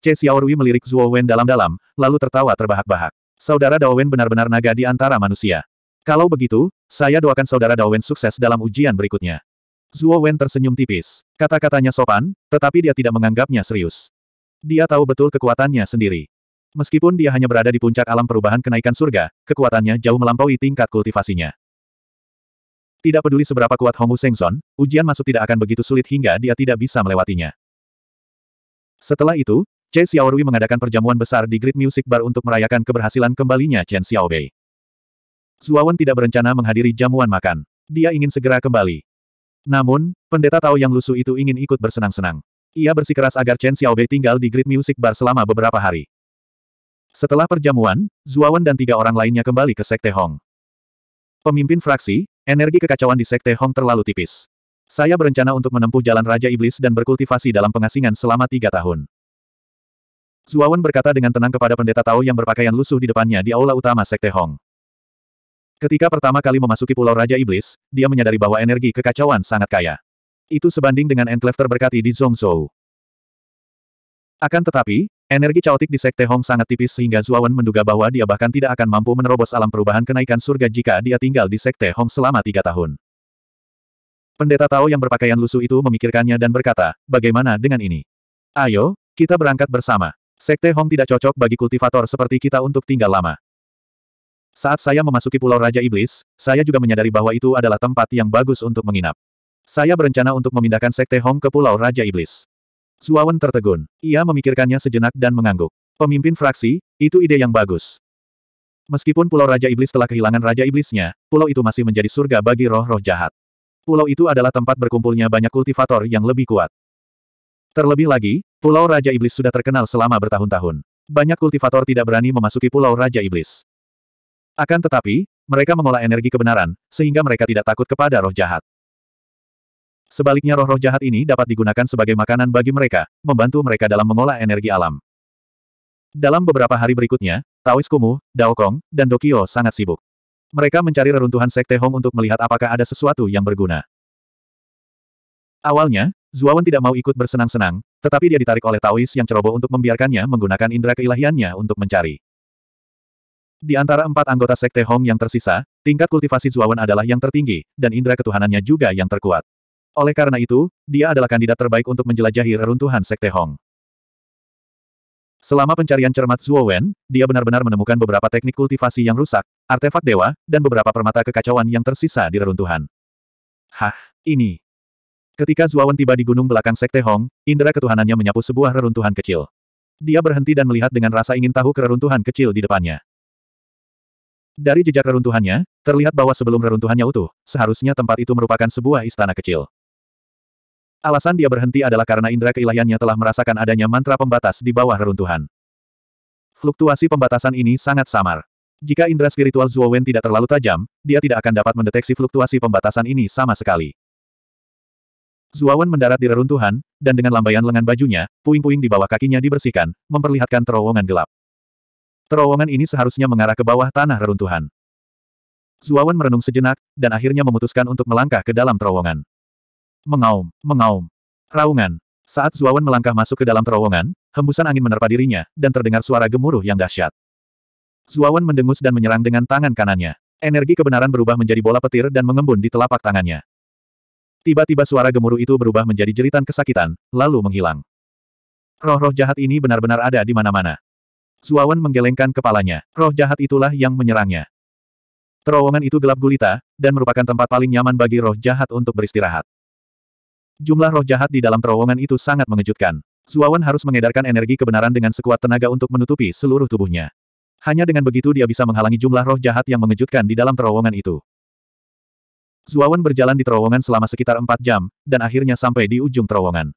Che Xiaorui melirik Zhuo Wen dalam-dalam, lalu tertawa terbahak-bahak. Saudara Dao Wen benar-benar naga di antara manusia. Kalau begitu, saya doakan saudara Dao Wen sukses dalam ujian berikutnya. Zhuo Wen tersenyum tipis. Kata-katanya sopan, tetapi dia tidak menganggapnya serius. Dia tahu betul kekuatannya sendiri. Meskipun dia hanya berada di puncak alam perubahan kenaikan surga, kekuatannya jauh melampaui tingkat kultivasinya. Tidak peduli seberapa kuat Hongu Sengzon, ujian masuk tidak akan begitu sulit hingga dia tidak bisa melewatinya. Setelah itu, Chen Xiaorui mengadakan perjamuan besar di Great Music Bar untuk merayakan keberhasilan kembalinya Chen Xiaobei. Zuawan tidak berencana menghadiri jamuan makan. Dia ingin segera kembali. Namun, pendeta Tao yang lusuh itu ingin ikut bersenang-senang. Ia bersikeras agar Chen Xiaobei tinggal di Great Music Bar selama beberapa hari. Setelah perjamuan, Zuawan dan tiga orang lainnya kembali ke Sekte Hong. Pemimpin fraksi, energi kekacauan di Sekte Hong terlalu tipis. Saya berencana untuk menempuh jalan Raja Iblis dan berkultivasi dalam pengasingan selama tiga tahun. Zuawan berkata dengan tenang kepada pendeta Tao yang berpakaian lusuh di depannya di aula utama Sekte Hong. Ketika pertama kali memasuki Pulau Raja Iblis, dia menyadari bahwa energi kekacauan sangat kaya. Itu sebanding dengan enclave terberkati di Zhongzhou. Akan tetapi, energi caotik di Sekte Hong sangat tipis sehingga Zuawan menduga bahwa dia bahkan tidak akan mampu menerobos alam perubahan kenaikan surga jika dia tinggal di Sekte Hong selama tiga tahun. Pendeta Tao yang berpakaian lusuh itu memikirkannya dan berkata, bagaimana dengan ini? Ayo, kita berangkat bersama. Sekte Hong tidak cocok bagi kultivator seperti kita untuk tinggal lama. Saat saya memasuki Pulau Raja Iblis, saya juga menyadari bahwa itu adalah tempat yang bagus untuk menginap. Saya berencana untuk memindahkan Sekte Hong ke Pulau Raja Iblis. Zuawan tertegun. Ia memikirkannya sejenak dan mengangguk. Pemimpin fraksi, itu ide yang bagus. Meskipun Pulau Raja Iblis telah kehilangan Raja Iblisnya, pulau itu masih menjadi surga bagi roh-roh jahat. Pulau itu adalah tempat berkumpulnya banyak kultivator yang lebih kuat. Terlebih lagi, Pulau Raja Iblis sudah terkenal selama bertahun-tahun. Banyak kultivator tidak berani memasuki Pulau Raja Iblis. Akan tetapi, mereka mengolah energi kebenaran, sehingga mereka tidak takut kepada roh jahat. Sebaliknya roh-roh jahat ini dapat digunakan sebagai makanan bagi mereka, membantu mereka dalam mengolah energi alam. Dalam beberapa hari berikutnya, Taois Kumu, Kong, dan Dokio sangat sibuk. Mereka mencari reruntuhan Sekte Hong untuk melihat apakah ada sesuatu yang berguna. Awalnya, Zuawan tidak mau ikut bersenang-senang, tetapi dia ditarik oleh Taois yang ceroboh untuk membiarkannya menggunakan indera keilahiannya untuk mencari. Di antara empat anggota Sekte Hong yang tersisa, tingkat kultivasi Zuawan adalah yang tertinggi, dan indera ketuhanannya juga yang terkuat. Oleh karena itu, dia adalah kandidat terbaik untuk menjelajahi reruntuhan Sekte Hong. Selama pencarian cermat Zuowen, dia benar-benar menemukan beberapa teknik kultivasi yang rusak, artefak dewa, dan beberapa permata kekacauan yang tersisa di reruntuhan. Hah, ini, Ketika Zuawan tiba di gunung belakang Sekte Hong, indera ketuhanannya menyapu sebuah reruntuhan kecil. Dia berhenti dan melihat dengan rasa ingin tahu kereruntuhan kecil di depannya. Dari jejak reruntuhannya, terlihat bahwa sebelum reruntuhannya utuh, seharusnya tempat itu merupakan sebuah istana kecil. Alasan dia berhenti adalah karena indera keilahiannya telah merasakan adanya mantra pembatas di bawah reruntuhan. Fluktuasi pembatasan ini sangat samar. Jika indera spiritual Zuowen tidak terlalu tajam, dia tidak akan dapat mendeteksi fluktuasi pembatasan ini sama sekali. Zuawan mendarat di reruntuhan, dan dengan lambaian lengan bajunya, puing-puing di bawah kakinya dibersihkan, memperlihatkan terowongan gelap. Terowongan ini seharusnya mengarah ke bawah tanah reruntuhan. Zuawan merenung sejenak, dan akhirnya memutuskan untuk melangkah ke dalam terowongan. Mengaum, mengaum. Raungan. Saat Zuawan melangkah masuk ke dalam terowongan, hembusan angin menerpa dirinya, dan terdengar suara gemuruh yang dahsyat. Zuawan mendengus dan menyerang dengan tangan kanannya. Energi kebenaran berubah menjadi bola petir dan mengembun di telapak tangannya. Tiba-tiba suara gemuruh itu berubah menjadi jeritan kesakitan, lalu menghilang. Roh-roh jahat ini benar-benar ada di mana-mana. Suawan menggelengkan kepalanya. Roh jahat itulah yang menyerangnya. Terowongan itu gelap gulita, dan merupakan tempat paling nyaman bagi roh jahat untuk beristirahat. Jumlah roh jahat di dalam terowongan itu sangat mengejutkan. Suawan harus mengedarkan energi kebenaran dengan sekuat tenaga untuk menutupi seluruh tubuhnya. Hanya dengan begitu dia bisa menghalangi jumlah roh jahat yang mengejutkan di dalam terowongan itu. Zuawan berjalan di terowongan selama sekitar empat jam, dan akhirnya sampai di ujung terowongan.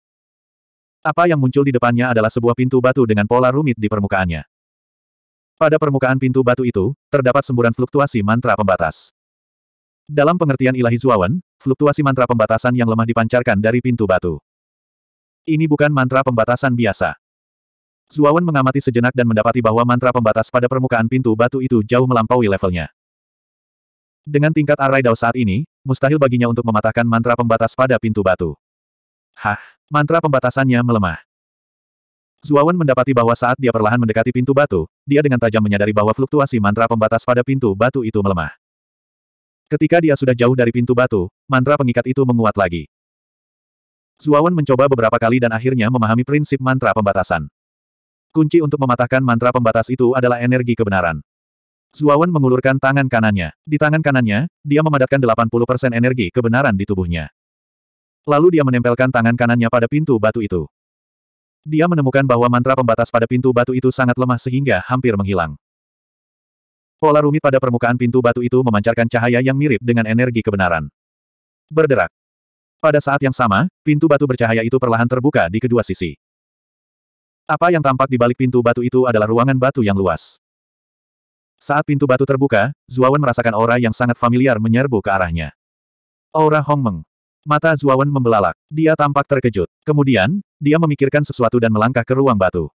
Apa yang muncul di depannya adalah sebuah pintu batu dengan pola rumit di permukaannya. Pada permukaan pintu batu itu, terdapat semburan fluktuasi mantra pembatas. Dalam pengertian ilahi Zuawan, fluktuasi mantra pembatasan yang lemah dipancarkan dari pintu batu. Ini bukan mantra pembatasan biasa. Zuawan mengamati sejenak dan mendapati bahwa mantra pembatas pada permukaan pintu batu itu jauh melampaui levelnya. Dengan tingkat arai dao saat ini, mustahil baginya untuk mematahkan mantra pembatas pada pintu batu. Hah, mantra pembatasannya melemah. Zuawan mendapati bahwa saat dia perlahan mendekati pintu batu, dia dengan tajam menyadari bahwa fluktuasi mantra pembatas pada pintu batu itu melemah. Ketika dia sudah jauh dari pintu batu, mantra pengikat itu menguat lagi. Zuawan mencoba beberapa kali dan akhirnya memahami prinsip mantra pembatasan. Kunci untuk mematahkan mantra pembatas itu adalah energi kebenaran. Zuawan mengulurkan tangan kanannya. Di tangan kanannya, dia memadatkan 80% energi kebenaran di tubuhnya. Lalu dia menempelkan tangan kanannya pada pintu batu itu. Dia menemukan bahwa mantra pembatas pada pintu batu itu sangat lemah sehingga hampir menghilang. Pola rumit pada permukaan pintu batu itu memancarkan cahaya yang mirip dengan energi kebenaran. Berderak. Pada saat yang sama, pintu batu bercahaya itu perlahan terbuka di kedua sisi. Apa yang tampak di balik pintu batu itu adalah ruangan batu yang luas. Saat pintu batu terbuka, Zuawan merasakan aura yang sangat familiar menyerbu ke arahnya. Aura Hongmeng. Mata Zuawan membelalak. Dia tampak terkejut. Kemudian, dia memikirkan sesuatu dan melangkah ke ruang batu.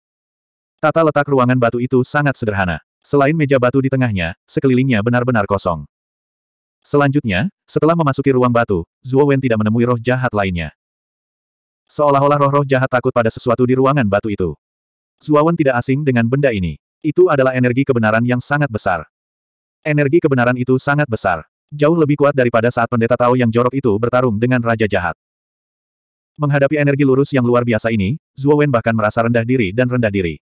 Tata letak ruangan batu itu sangat sederhana. Selain meja batu di tengahnya, sekelilingnya benar-benar kosong. Selanjutnya, setelah memasuki ruang batu, Zuowen tidak menemui roh jahat lainnya. Seolah-olah roh-roh jahat takut pada sesuatu di ruangan batu itu. Zuowen tidak asing dengan benda ini. Itu adalah energi kebenaran yang sangat besar. Energi kebenaran itu sangat besar. Jauh lebih kuat daripada saat pendeta Tao yang jorok itu bertarung dengan Raja Jahat. Menghadapi energi lurus yang luar biasa ini, Zhuo Wen bahkan merasa rendah diri dan rendah diri.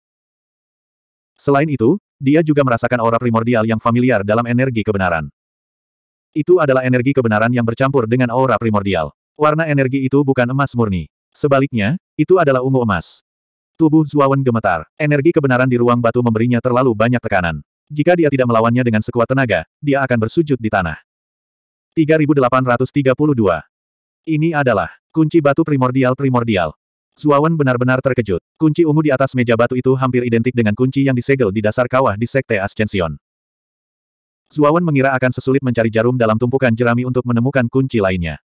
Selain itu, dia juga merasakan aura primordial yang familiar dalam energi kebenaran. Itu adalah energi kebenaran yang bercampur dengan aura primordial. Warna energi itu bukan emas murni. Sebaliknya, itu adalah ungu emas. Tubuh Zuawan gemetar. Energi kebenaran di ruang batu memberinya terlalu banyak tekanan. Jika dia tidak melawannya dengan sekuat tenaga, dia akan bersujud di tanah. 3832. Ini adalah kunci batu primordial-primordial. Zuawan benar-benar terkejut. Kunci ungu di atas meja batu itu hampir identik dengan kunci yang disegel di dasar kawah di Sekte Ascension. Zuawan mengira akan sesulit mencari jarum dalam tumpukan jerami untuk menemukan kunci lainnya.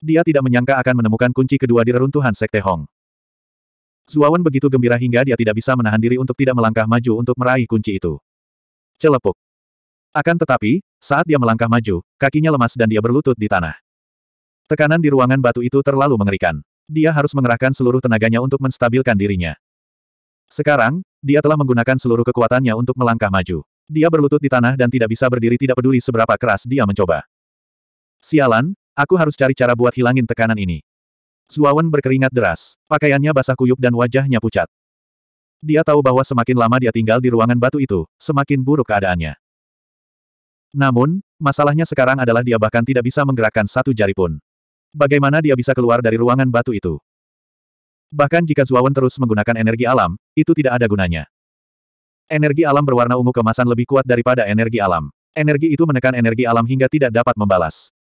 Dia tidak menyangka akan menemukan kunci kedua di reruntuhan Sekte Hong. Zuawan begitu gembira hingga dia tidak bisa menahan diri untuk tidak melangkah maju untuk meraih kunci itu. Celepuk. Akan tetapi, saat dia melangkah maju, kakinya lemas dan dia berlutut di tanah. Tekanan di ruangan batu itu terlalu mengerikan. Dia harus mengerahkan seluruh tenaganya untuk menstabilkan dirinya. Sekarang, dia telah menggunakan seluruh kekuatannya untuk melangkah maju. Dia berlutut di tanah dan tidak bisa berdiri tidak peduli seberapa keras dia mencoba. Sialan, aku harus cari cara buat hilangin tekanan ini. Zuawan berkeringat deras, pakaiannya basah kuyup dan wajahnya pucat. Dia tahu bahwa semakin lama dia tinggal di ruangan batu itu, semakin buruk keadaannya. Namun, masalahnya sekarang adalah dia bahkan tidak bisa menggerakkan satu jari pun. Bagaimana dia bisa keluar dari ruangan batu itu? Bahkan jika Zuawan terus menggunakan energi alam, itu tidak ada gunanya. Energi alam berwarna ungu kemasan lebih kuat daripada energi alam. Energi itu menekan energi alam hingga tidak dapat membalas.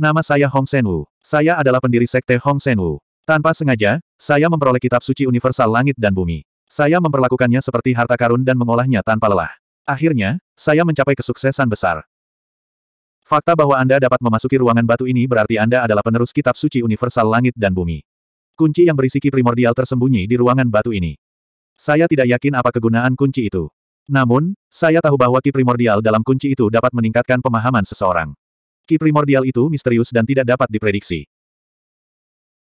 Nama saya Hong Senwu. Saya adalah pendiri Sekte Hong Sen Wu. Tanpa sengaja, saya memperoleh kitab suci universal langit dan bumi. Saya memperlakukannya seperti harta karun dan mengolahnya tanpa lelah. Akhirnya, saya mencapai kesuksesan besar. Fakta bahwa Anda dapat memasuki ruangan batu ini berarti Anda adalah penerus kitab suci universal langit dan bumi. Kunci yang berisi berisiki primordial tersembunyi di ruangan batu ini. Saya tidak yakin apa kegunaan kunci itu. Namun, saya tahu bahwa ki primordial dalam kunci itu dapat meningkatkan pemahaman seseorang. Ki primordial itu misterius dan tidak dapat diprediksi.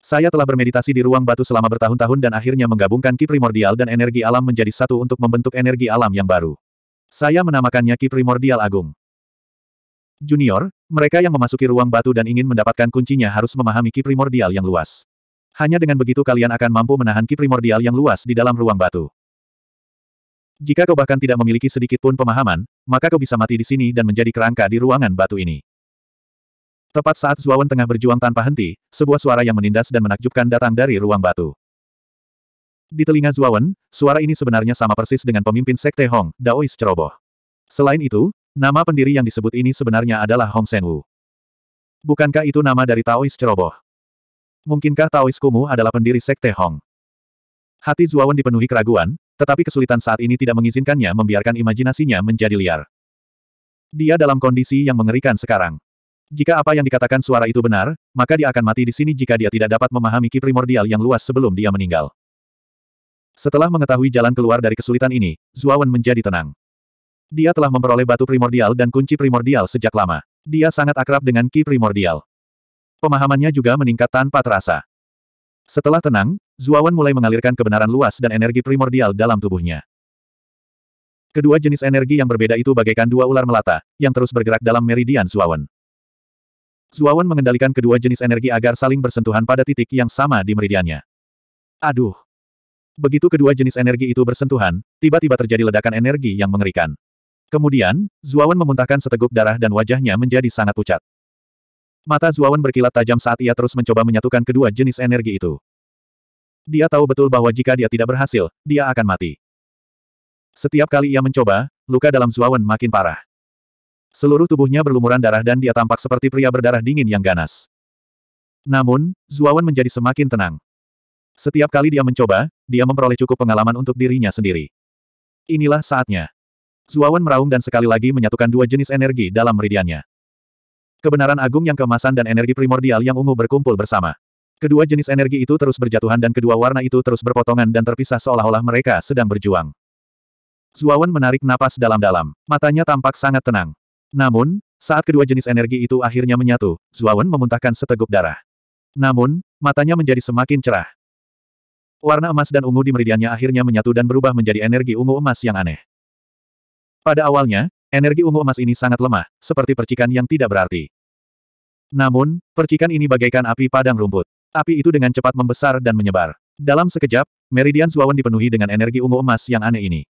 Saya telah bermeditasi di ruang batu selama bertahun-tahun dan akhirnya menggabungkan ki primordial dan energi alam menjadi satu untuk membentuk energi alam yang baru. Saya menamakannya ki primordial agung. Junior, mereka yang memasuki ruang batu dan ingin mendapatkan kuncinya harus memahami ki primordial yang luas. Hanya dengan begitu kalian akan mampu menahan ki primordial yang luas di dalam ruang batu. Jika kau bahkan tidak memiliki sedikit pun pemahaman, maka kau bisa mati di sini dan menjadi kerangka di ruangan batu ini. Tepat saat Zuawan tengah berjuang tanpa henti, sebuah suara yang menindas dan menakjubkan datang dari ruang batu. Di telinga Zuawan, suara ini sebenarnya sama persis dengan pemimpin Sekte Hong, Daois Ceroboh. Selain itu, nama pendiri yang disebut ini sebenarnya adalah Hong Senwu. Bukankah itu nama dari Taois Ceroboh? Mungkinkah Taois Kumu adalah pendiri Sekte Hong? Hati Zuawan dipenuhi keraguan, tetapi kesulitan saat ini tidak mengizinkannya membiarkan imajinasinya menjadi liar. Dia dalam kondisi yang mengerikan sekarang. Jika apa yang dikatakan suara itu benar, maka dia akan mati di sini jika dia tidak dapat memahami ki primordial yang luas sebelum dia meninggal. Setelah mengetahui jalan keluar dari kesulitan ini, Zuawan menjadi tenang. Dia telah memperoleh batu primordial dan kunci primordial sejak lama. Dia sangat akrab dengan ki primordial. Pemahamannya juga meningkat tanpa terasa. Setelah tenang, Zuawan mulai mengalirkan kebenaran luas dan energi primordial dalam tubuhnya. Kedua jenis energi yang berbeda itu bagaikan dua ular melata, yang terus bergerak dalam meridian Zuawan. Zuawan mengendalikan kedua jenis energi agar saling bersentuhan pada titik yang sama di meridiannya. Aduh! Begitu kedua jenis energi itu bersentuhan, tiba-tiba terjadi ledakan energi yang mengerikan. Kemudian, Zuawan memuntahkan seteguk darah dan wajahnya menjadi sangat pucat. Mata Zuawan berkilat tajam saat ia terus mencoba menyatukan kedua jenis energi itu. Dia tahu betul bahwa jika dia tidak berhasil, dia akan mati. Setiap kali ia mencoba, luka dalam Zuawan makin parah. Seluruh tubuhnya berlumuran darah dan dia tampak seperti pria berdarah dingin yang ganas. Namun, Zuawan menjadi semakin tenang. Setiap kali dia mencoba, dia memperoleh cukup pengalaman untuk dirinya sendiri. Inilah saatnya. Zuawan meraung dan sekali lagi menyatukan dua jenis energi dalam meridiannya. Kebenaran agung yang kemasan dan energi primordial yang ungu berkumpul bersama. Kedua jenis energi itu terus berjatuhan dan kedua warna itu terus berpotongan dan terpisah seolah-olah mereka sedang berjuang. Zuawan menarik napas dalam-dalam. Matanya tampak sangat tenang. Namun, saat kedua jenis energi itu akhirnya menyatu, Zuawan memuntahkan seteguk darah. Namun, matanya menjadi semakin cerah. Warna emas dan ungu di meridiannya akhirnya menyatu dan berubah menjadi energi ungu emas yang aneh. Pada awalnya, energi ungu emas ini sangat lemah, seperti percikan yang tidak berarti. Namun, percikan ini bagaikan api padang rumput. Api itu dengan cepat membesar dan menyebar. Dalam sekejap, meridian Zuawan dipenuhi dengan energi ungu emas yang aneh ini.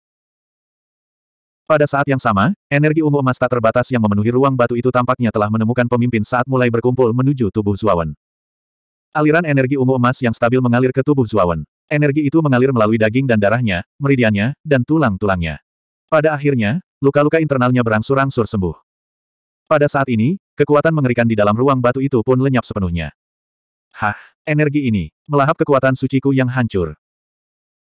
Pada saat yang sama, energi ungu emas tak terbatas yang memenuhi ruang batu itu tampaknya telah menemukan pemimpin saat mulai berkumpul menuju tubuh Zuawan. Aliran energi ungu emas yang stabil mengalir ke tubuh Zuawan. Energi itu mengalir melalui daging dan darahnya, meridiannya, dan tulang-tulangnya. Pada akhirnya, luka-luka internalnya berangsur-angsur sembuh. Pada saat ini, kekuatan mengerikan di dalam ruang batu itu pun lenyap sepenuhnya. Hah, energi ini, melahap kekuatan suciku yang hancur.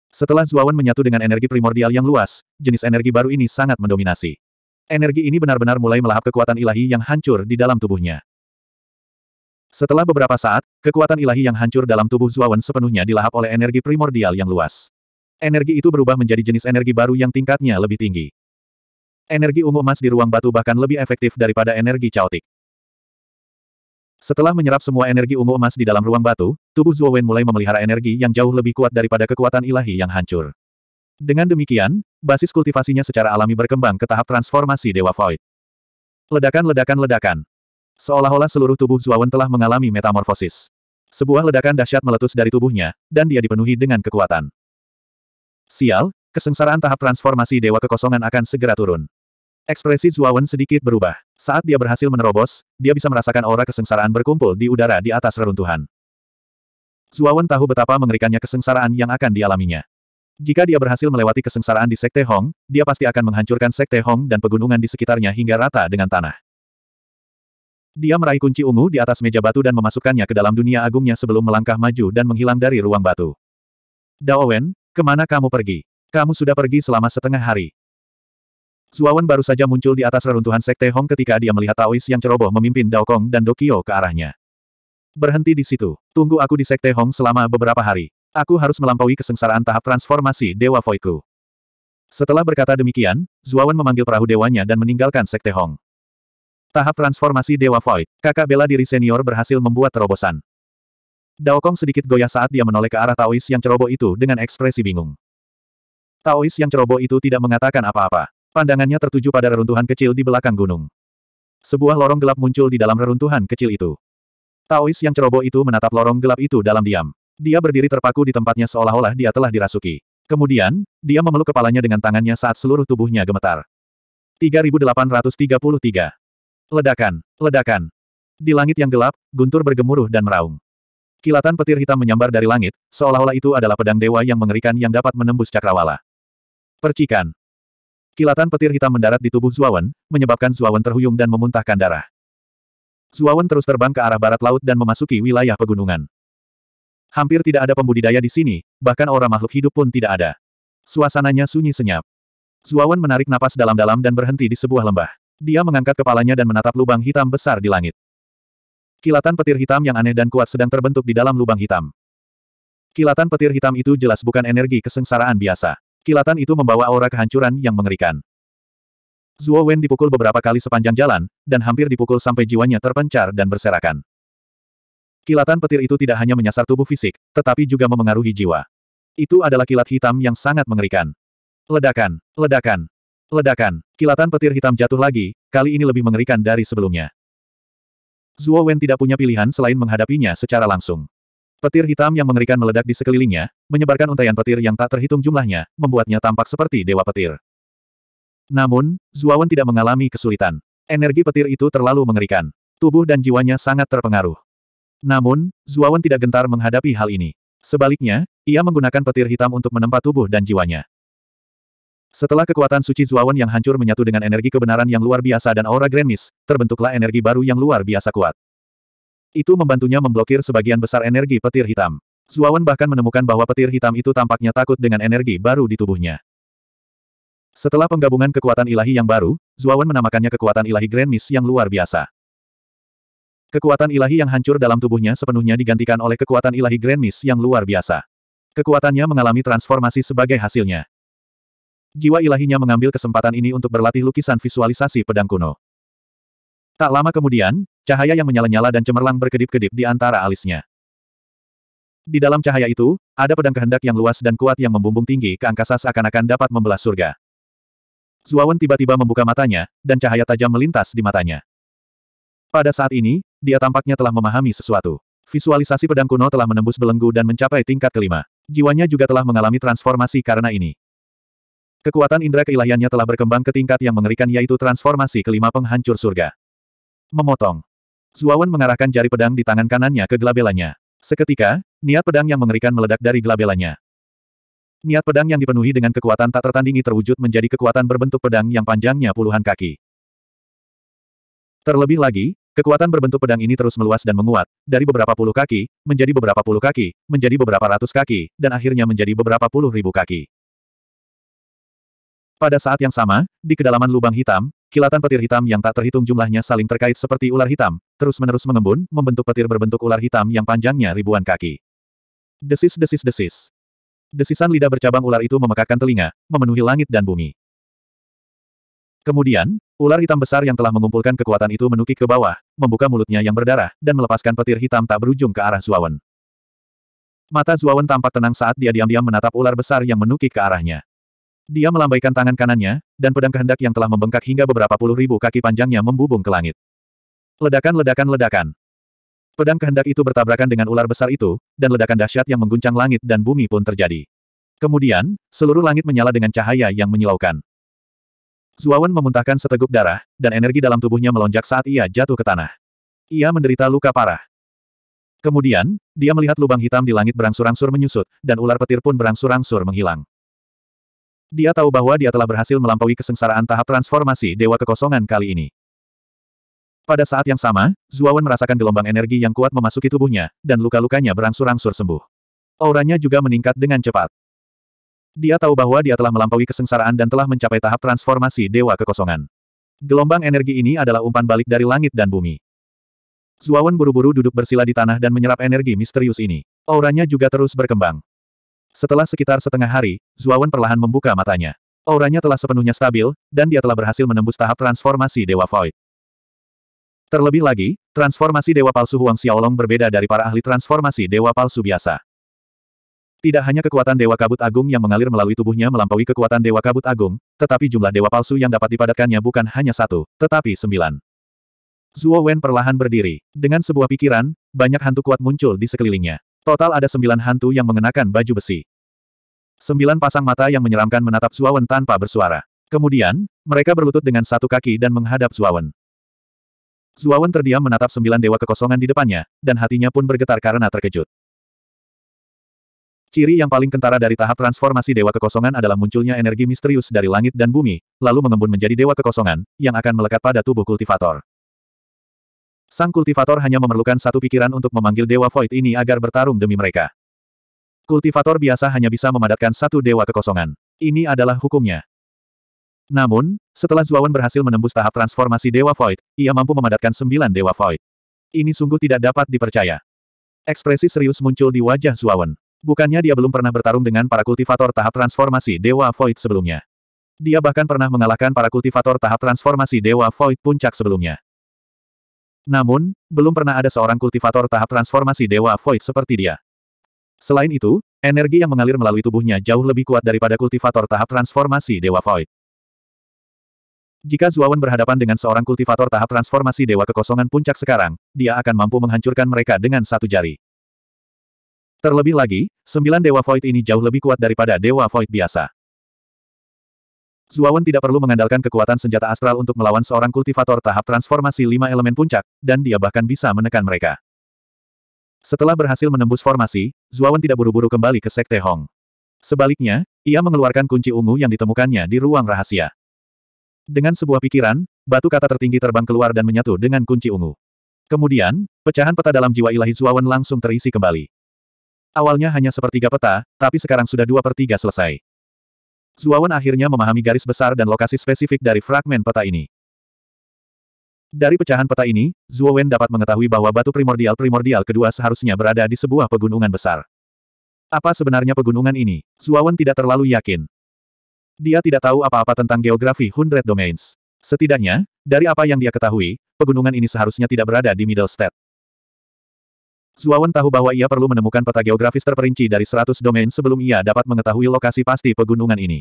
Setelah Zuawan menyatu dengan energi primordial yang luas, jenis energi baru ini sangat mendominasi. Energi ini benar-benar mulai melahap kekuatan ilahi yang hancur di dalam tubuhnya. Setelah beberapa saat, kekuatan ilahi yang hancur dalam tubuh Zuawan sepenuhnya dilahap oleh energi primordial yang luas. Energi itu berubah menjadi jenis energi baru yang tingkatnya lebih tinggi. Energi ungu emas di ruang batu bahkan lebih efektif daripada energi caotik. Setelah menyerap semua energi ungu emas di dalam ruang batu, tubuh Wen mulai memelihara energi yang jauh lebih kuat daripada kekuatan ilahi yang hancur. Dengan demikian, basis kultivasinya secara alami berkembang ke tahap transformasi Dewa Void. Ledakan-ledakan-ledakan. Seolah-olah seluruh tubuh Wen telah mengalami metamorfosis. Sebuah ledakan dahsyat meletus dari tubuhnya, dan dia dipenuhi dengan kekuatan. Sial, kesengsaraan tahap transformasi Dewa Kekosongan akan segera turun. Ekspresi Wen sedikit berubah. Saat dia berhasil menerobos, dia bisa merasakan aura kesengsaraan berkumpul di udara di atas reruntuhan. Suawan tahu betapa mengerikannya kesengsaraan yang akan dialaminya. Jika dia berhasil melewati kesengsaraan di Sekte Hong, dia pasti akan menghancurkan Sekte Hong dan pegunungan di sekitarnya hingga rata dengan tanah. Dia meraih kunci ungu di atas meja batu dan memasukkannya ke dalam dunia agungnya sebelum melangkah maju dan menghilang dari ruang batu. Dao Wen, kemana kamu pergi? Kamu sudah pergi selama setengah hari. Suawan baru saja muncul di atas reruntuhan Sekte Hong ketika dia melihat Taois yang ceroboh memimpin Dao Kong dan Dokio ke arahnya. Berhenti di situ. Tunggu aku di Sekte Hong selama beberapa hari. Aku harus melampaui kesengsaraan tahap transformasi Dewa Voiku. Setelah berkata demikian, Zuawan memanggil perahu dewanya dan meninggalkan Sekte Hong. Tahap transformasi Dewa Void, kakak bela diri senior berhasil membuat terobosan. Daokong sedikit goyah saat dia menoleh ke arah Taois yang ceroboh itu dengan ekspresi bingung. Taois yang ceroboh itu tidak mengatakan apa-apa. Pandangannya tertuju pada reruntuhan kecil di belakang gunung. Sebuah lorong gelap muncul di dalam reruntuhan kecil itu. Taois yang ceroboh itu menatap lorong gelap itu dalam diam. Dia berdiri terpaku di tempatnya seolah-olah dia telah dirasuki. Kemudian, dia memeluk kepalanya dengan tangannya saat seluruh tubuhnya gemetar. 3833. Ledakan, ledakan. Di langit yang gelap, guntur bergemuruh dan meraung. Kilatan petir hitam menyambar dari langit, seolah-olah itu adalah pedang dewa yang mengerikan yang dapat menembus cakrawala. Percikan. Kilatan petir hitam mendarat di tubuh Zuawan, menyebabkan Zuawan terhuyung dan memuntahkan darah. Suawan terus terbang ke arah barat laut dan memasuki wilayah pegunungan. Hampir tidak ada pembudidaya di sini, bahkan aura makhluk hidup pun tidak ada. Suasananya sunyi senyap. Suawan menarik napas dalam-dalam dan berhenti di sebuah lembah. Dia mengangkat kepalanya dan menatap lubang hitam besar di langit. Kilatan petir hitam yang aneh dan kuat sedang terbentuk di dalam lubang hitam. Kilatan petir hitam itu jelas bukan energi kesengsaraan biasa. Kilatan itu membawa aura kehancuran yang mengerikan. Zuo Wen dipukul beberapa kali sepanjang jalan, dan hampir dipukul sampai jiwanya terpencar dan berserakan. Kilatan petir itu tidak hanya menyasar tubuh fisik, tetapi juga memengaruhi jiwa. Itu adalah kilat hitam yang sangat mengerikan. Ledakan, ledakan, ledakan, kilatan petir hitam jatuh lagi, kali ini lebih mengerikan dari sebelumnya. Zuo Wen tidak punya pilihan selain menghadapinya secara langsung. Petir hitam yang mengerikan meledak di sekelilingnya, menyebarkan untaian petir yang tak terhitung jumlahnya, membuatnya tampak seperti dewa petir. Namun, Zuawan tidak mengalami kesulitan. Energi petir itu terlalu mengerikan. Tubuh dan jiwanya sangat terpengaruh. Namun, Zuawan tidak gentar menghadapi hal ini. Sebaliknya, ia menggunakan petir hitam untuk menempa tubuh dan jiwanya. Setelah kekuatan suci Zuawan yang hancur menyatu dengan energi kebenaran yang luar biasa dan aura Grand Mist, terbentuklah energi baru yang luar biasa kuat. Itu membantunya memblokir sebagian besar energi petir hitam. Zuawan bahkan menemukan bahwa petir hitam itu tampaknya takut dengan energi baru di tubuhnya. Setelah penggabungan kekuatan ilahi yang baru, Zuawan menamakannya kekuatan ilahi Grand Miss yang luar biasa. Kekuatan ilahi yang hancur dalam tubuhnya sepenuhnya digantikan oleh kekuatan ilahi Grand Miss yang luar biasa. Kekuatannya mengalami transformasi sebagai hasilnya. Jiwa ilahinya mengambil kesempatan ini untuk berlatih lukisan visualisasi pedang kuno. Tak lama kemudian, cahaya yang menyala-nyala dan cemerlang berkedip-kedip di antara alisnya. Di dalam cahaya itu, ada pedang kehendak yang luas dan kuat yang membumbung tinggi ke angkasa seakan-akan dapat membelah surga. Zuawan tiba-tiba membuka matanya, dan cahaya tajam melintas di matanya. Pada saat ini, dia tampaknya telah memahami sesuatu. Visualisasi pedang kuno telah menembus belenggu dan mencapai tingkat kelima. Jiwanya juga telah mengalami transformasi karena ini. Kekuatan indera keilahiannya telah berkembang ke tingkat yang mengerikan yaitu transformasi kelima penghancur surga. Memotong. Zuawan mengarahkan jari pedang di tangan kanannya ke gelabelannya. Seketika, niat pedang yang mengerikan meledak dari gelabelannya. Niat pedang yang dipenuhi dengan kekuatan tak tertandingi terwujud menjadi kekuatan berbentuk pedang yang panjangnya puluhan kaki. Terlebih lagi, kekuatan berbentuk pedang ini terus meluas dan menguat, dari beberapa puluh kaki, menjadi beberapa puluh kaki, menjadi beberapa ratus kaki, dan akhirnya menjadi beberapa puluh ribu kaki. Pada saat yang sama, di kedalaman lubang hitam, kilatan petir hitam yang tak terhitung jumlahnya saling terkait seperti ular hitam, terus-menerus mengembun, membentuk petir berbentuk ular hitam yang panjangnya ribuan kaki. Desis-desis-desis. Desisan lidah bercabang ular itu memekakkan telinga, memenuhi langit dan bumi. Kemudian, ular hitam besar yang telah mengumpulkan kekuatan itu menukik ke bawah, membuka mulutnya yang berdarah, dan melepaskan petir hitam tak berujung ke arah Zuawan. Mata Zuawan tampak tenang saat dia diam-diam menatap ular besar yang menukik ke arahnya. Dia melambaikan tangan kanannya, dan pedang kehendak yang telah membengkak hingga beberapa puluh ribu kaki panjangnya membubung ke langit. Ledakan ledakan ledakan. Pedang kehendak itu bertabrakan dengan ular besar itu, dan ledakan dahsyat yang mengguncang langit dan bumi pun terjadi. Kemudian, seluruh langit menyala dengan cahaya yang menyilaukan. Zuawan memuntahkan seteguk darah, dan energi dalam tubuhnya melonjak saat ia jatuh ke tanah. Ia menderita luka parah. Kemudian, dia melihat lubang hitam di langit berangsur-angsur menyusut, dan ular petir pun berangsur-angsur menghilang. Dia tahu bahwa dia telah berhasil melampaui kesengsaraan tahap transformasi Dewa Kekosongan kali ini. Pada saat yang sama, Zuawan merasakan gelombang energi yang kuat memasuki tubuhnya, dan luka-lukanya berangsur-angsur sembuh. Auranya juga meningkat dengan cepat. Dia tahu bahwa dia telah melampaui kesengsaraan dan telah mencapai tahap transformasi Dewa Kekosongan. Gelombang energi ini adalah umpan balik dari langit dan bumi. Zuawan buru-buru duduk bersila di tanah dan menyerap energi misterius ini. Auranya juga terus berkembang. Setelah sekitar setengah hari, Zuawan perlahan membuka matanya. Auranya telah sepenuhnya stabil, dan dia telah berhasil menembus tahap transformasi Dewa Void. Terlebih lagi, transformasi Dewa Palsu Huang Xiaolong berbeda dari para ahli transformasi Dewa Palsu biasa. Tidak hanya kekuatan Dewa Kabut Agung yang mengalir melalui tubuhnya melampaui kekuatan Dewa Kabut Agung, tetapi jumlah Dewa Palsu yang dapat dipadatkannya bukan hanya satu, tetapi sembilan. Zuo Wen perlahan berdiri. Dengan sebuah pikiran, banyak hantu kuat muncul di sekelilingnya. Total ada sembilan hantu yang mengenakan baju besi. Sembilan pasang mata yang menyeramkan menatap Wen tanpa bersuara. Kemudian, mereka berlutut dengan satu kaki dan menghadap Wen. Zuawan terdiam menatap sembilan dewa kekosongan di depannya, dan hatinya pun bergetar karena terkejut. Ciri yang paling kentara dari tahap transformasi dewa kekosongan adalah munculnya energi misterius dari langit dan bumi, lalu mengembun menjadi dewa kekosongan, yang akan melekat pada tubuh kultivator. Sang kultivator hanya memerlukan satu pikiran untuk memanggil dewa void ini agar bertarung demi mereka. Kultivator biasa hanya bisa memadatkan satu dewa kekosongan. Ini adalah hukumnya. Namun, setelah Zuawan berhasil menembus tahap transformasi dewa void, ia mampu memadatkan sembilan dewa void. Ini sungguh tidak dapat dipercaya. Ekspresi serius muncul di wajah Zuawan. Bukannya dia belum pernah bertarung dengan para kultivator tahap transformasi Dewa Void sebelumnya. Dia bahkan pernah mengalahkan para kultivator tahap transformasi Dewa Void puncak sebelumnya. Namun, belum pernah ada seorang kultivator tahap transformasi Dewa Void seperti dia. Selain itu, energi yang mengalir melalui tubuhnya jauh lebih kuat daripada kultivator tahap transformasi Dewa Void. Jika Zuawan berhadapan dengan seorang kultivator tahap transformasi Dewa Kekosongan Puncak sekarang, dia akan mampu menghancurkan mereka dengan satu jari. Terlebih lagi, sembilan Dewa Void ini jauh lebih kuat daripada Dewa Void biasa. Zuawan tidak perlu mengandalkan kekuatan senjata astral untuk melawan seorang kultivator tahap transformasi lima elemen puncak, dan dia bahkan bisa menekan mereka. Setelah berhasil menembus formasi, Zuawan tidak buru-buru kembali ke Sekte Hong. Sebaliknya, ia mengeluarkan kunci ungu yang ditemukannya di ruang rahasia. Dengan sebuah pikiran, batu kata tertinggi terbang keluar dan menyatu dengan kunci ungu. Kemudian, pecahan peta dalam jiwa ilahi Zuawan langsung terisi kembali. Awalnya hanya sepertiga peta, tapi sekarang sudah dua per tiga selesai. Zuawan akhirnya memahami garis besar dan lokasi spesifik dari fragmen peta ini. Dari pecahan peta ini, Zuowen dapat mengetahui bahwa batu primordial-primordial kedua seharusnya berada di sebuah pegunungan besar. Apa sebenarnya pegunungan ini? Zuowen tidak terlalu yakin. Dia tidak tahu apa-apa tentang geografi Hundred Domains. Setidaknya, dari apa yang dia ketahui, pegunungan ini seharusnya tidak berada di Middle State. Zuawan tahu bahwa ia perlu menemukan peta geografis terperinci dari 100 domain sebelum ia dapat mengetahui lokasi pasti pegunungan ini.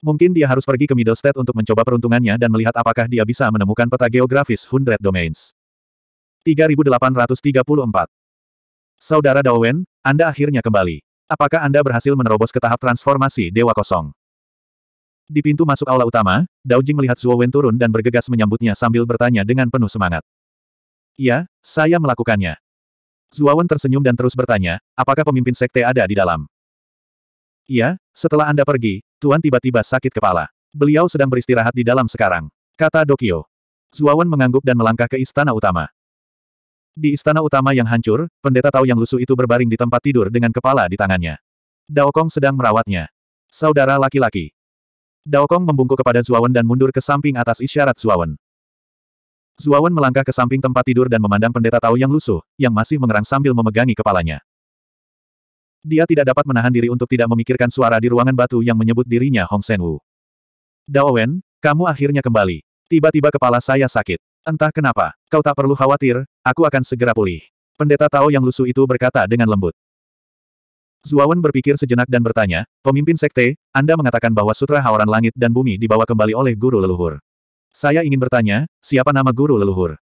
Mungkin dia harus pergi ke Middle State untuk mencoba peruntungannya dan melihat apakah dia bisa menemukan peta geografis Hundred domains. 3834 Saudara Dawen, Anda akhirnya kembali. Apakah Anda berhasil menerobos ke tahap transformasi Dewa Kosong? Di pintu masuk aula utama, Dao Jing melihat Zuo Wen turun dan bergegas menyambutnya sambil bertanya dengan penuh semangat. Iya, saya melakukannya. Zuo Wen tersenyum dan terus bertanya, apakah pemimpin sekte ada di dalam? Iya, setelah Anda pergi, Tuan tiba-tiba sakit kepala. Beliau sedang beristirahat di dalam sekarang, kata Dokyo. Zuo Wen mengangguk dan melangkah ke istana utama. Di istana utama yang hancur, pendeta Tao yang lusuh itu berbaring di tempat tidur dengan kepala di tangannya. Dao Kong sedang merawatnya. Saudara laki-laki. Dao Kong membungkuk kepada Zuawan dan mundur ke samping atas isyarat Zuawan. Zuawan melangkah ke samping tempat tidur dan memandang pendeta Tao yang lusuh, yang masih mengerang sambil memegangi kepalanya. Dia tidak dapat menahan diri untuk tidak memikirkan suara di ruangan batu yang menyebut dirinya Hong Sen Wu. Dao Wen, kamu akhirnya kembali. Tiba-tiba kepala saya sakit. Entah kenapa, kau tak perlu khawatir, aku akan segera pulih. Pendeta Tao yang lusuh itu berkata dengan lembut. Zuawan berpikir sejenak dan bertanya, pemimpin sekte, Anda mengatakan bahwa sutra Hawaran langit dan bumi dibawa kembali oleh guru leluhur. Saya ingin bertanya, siapa nama guru leluhur?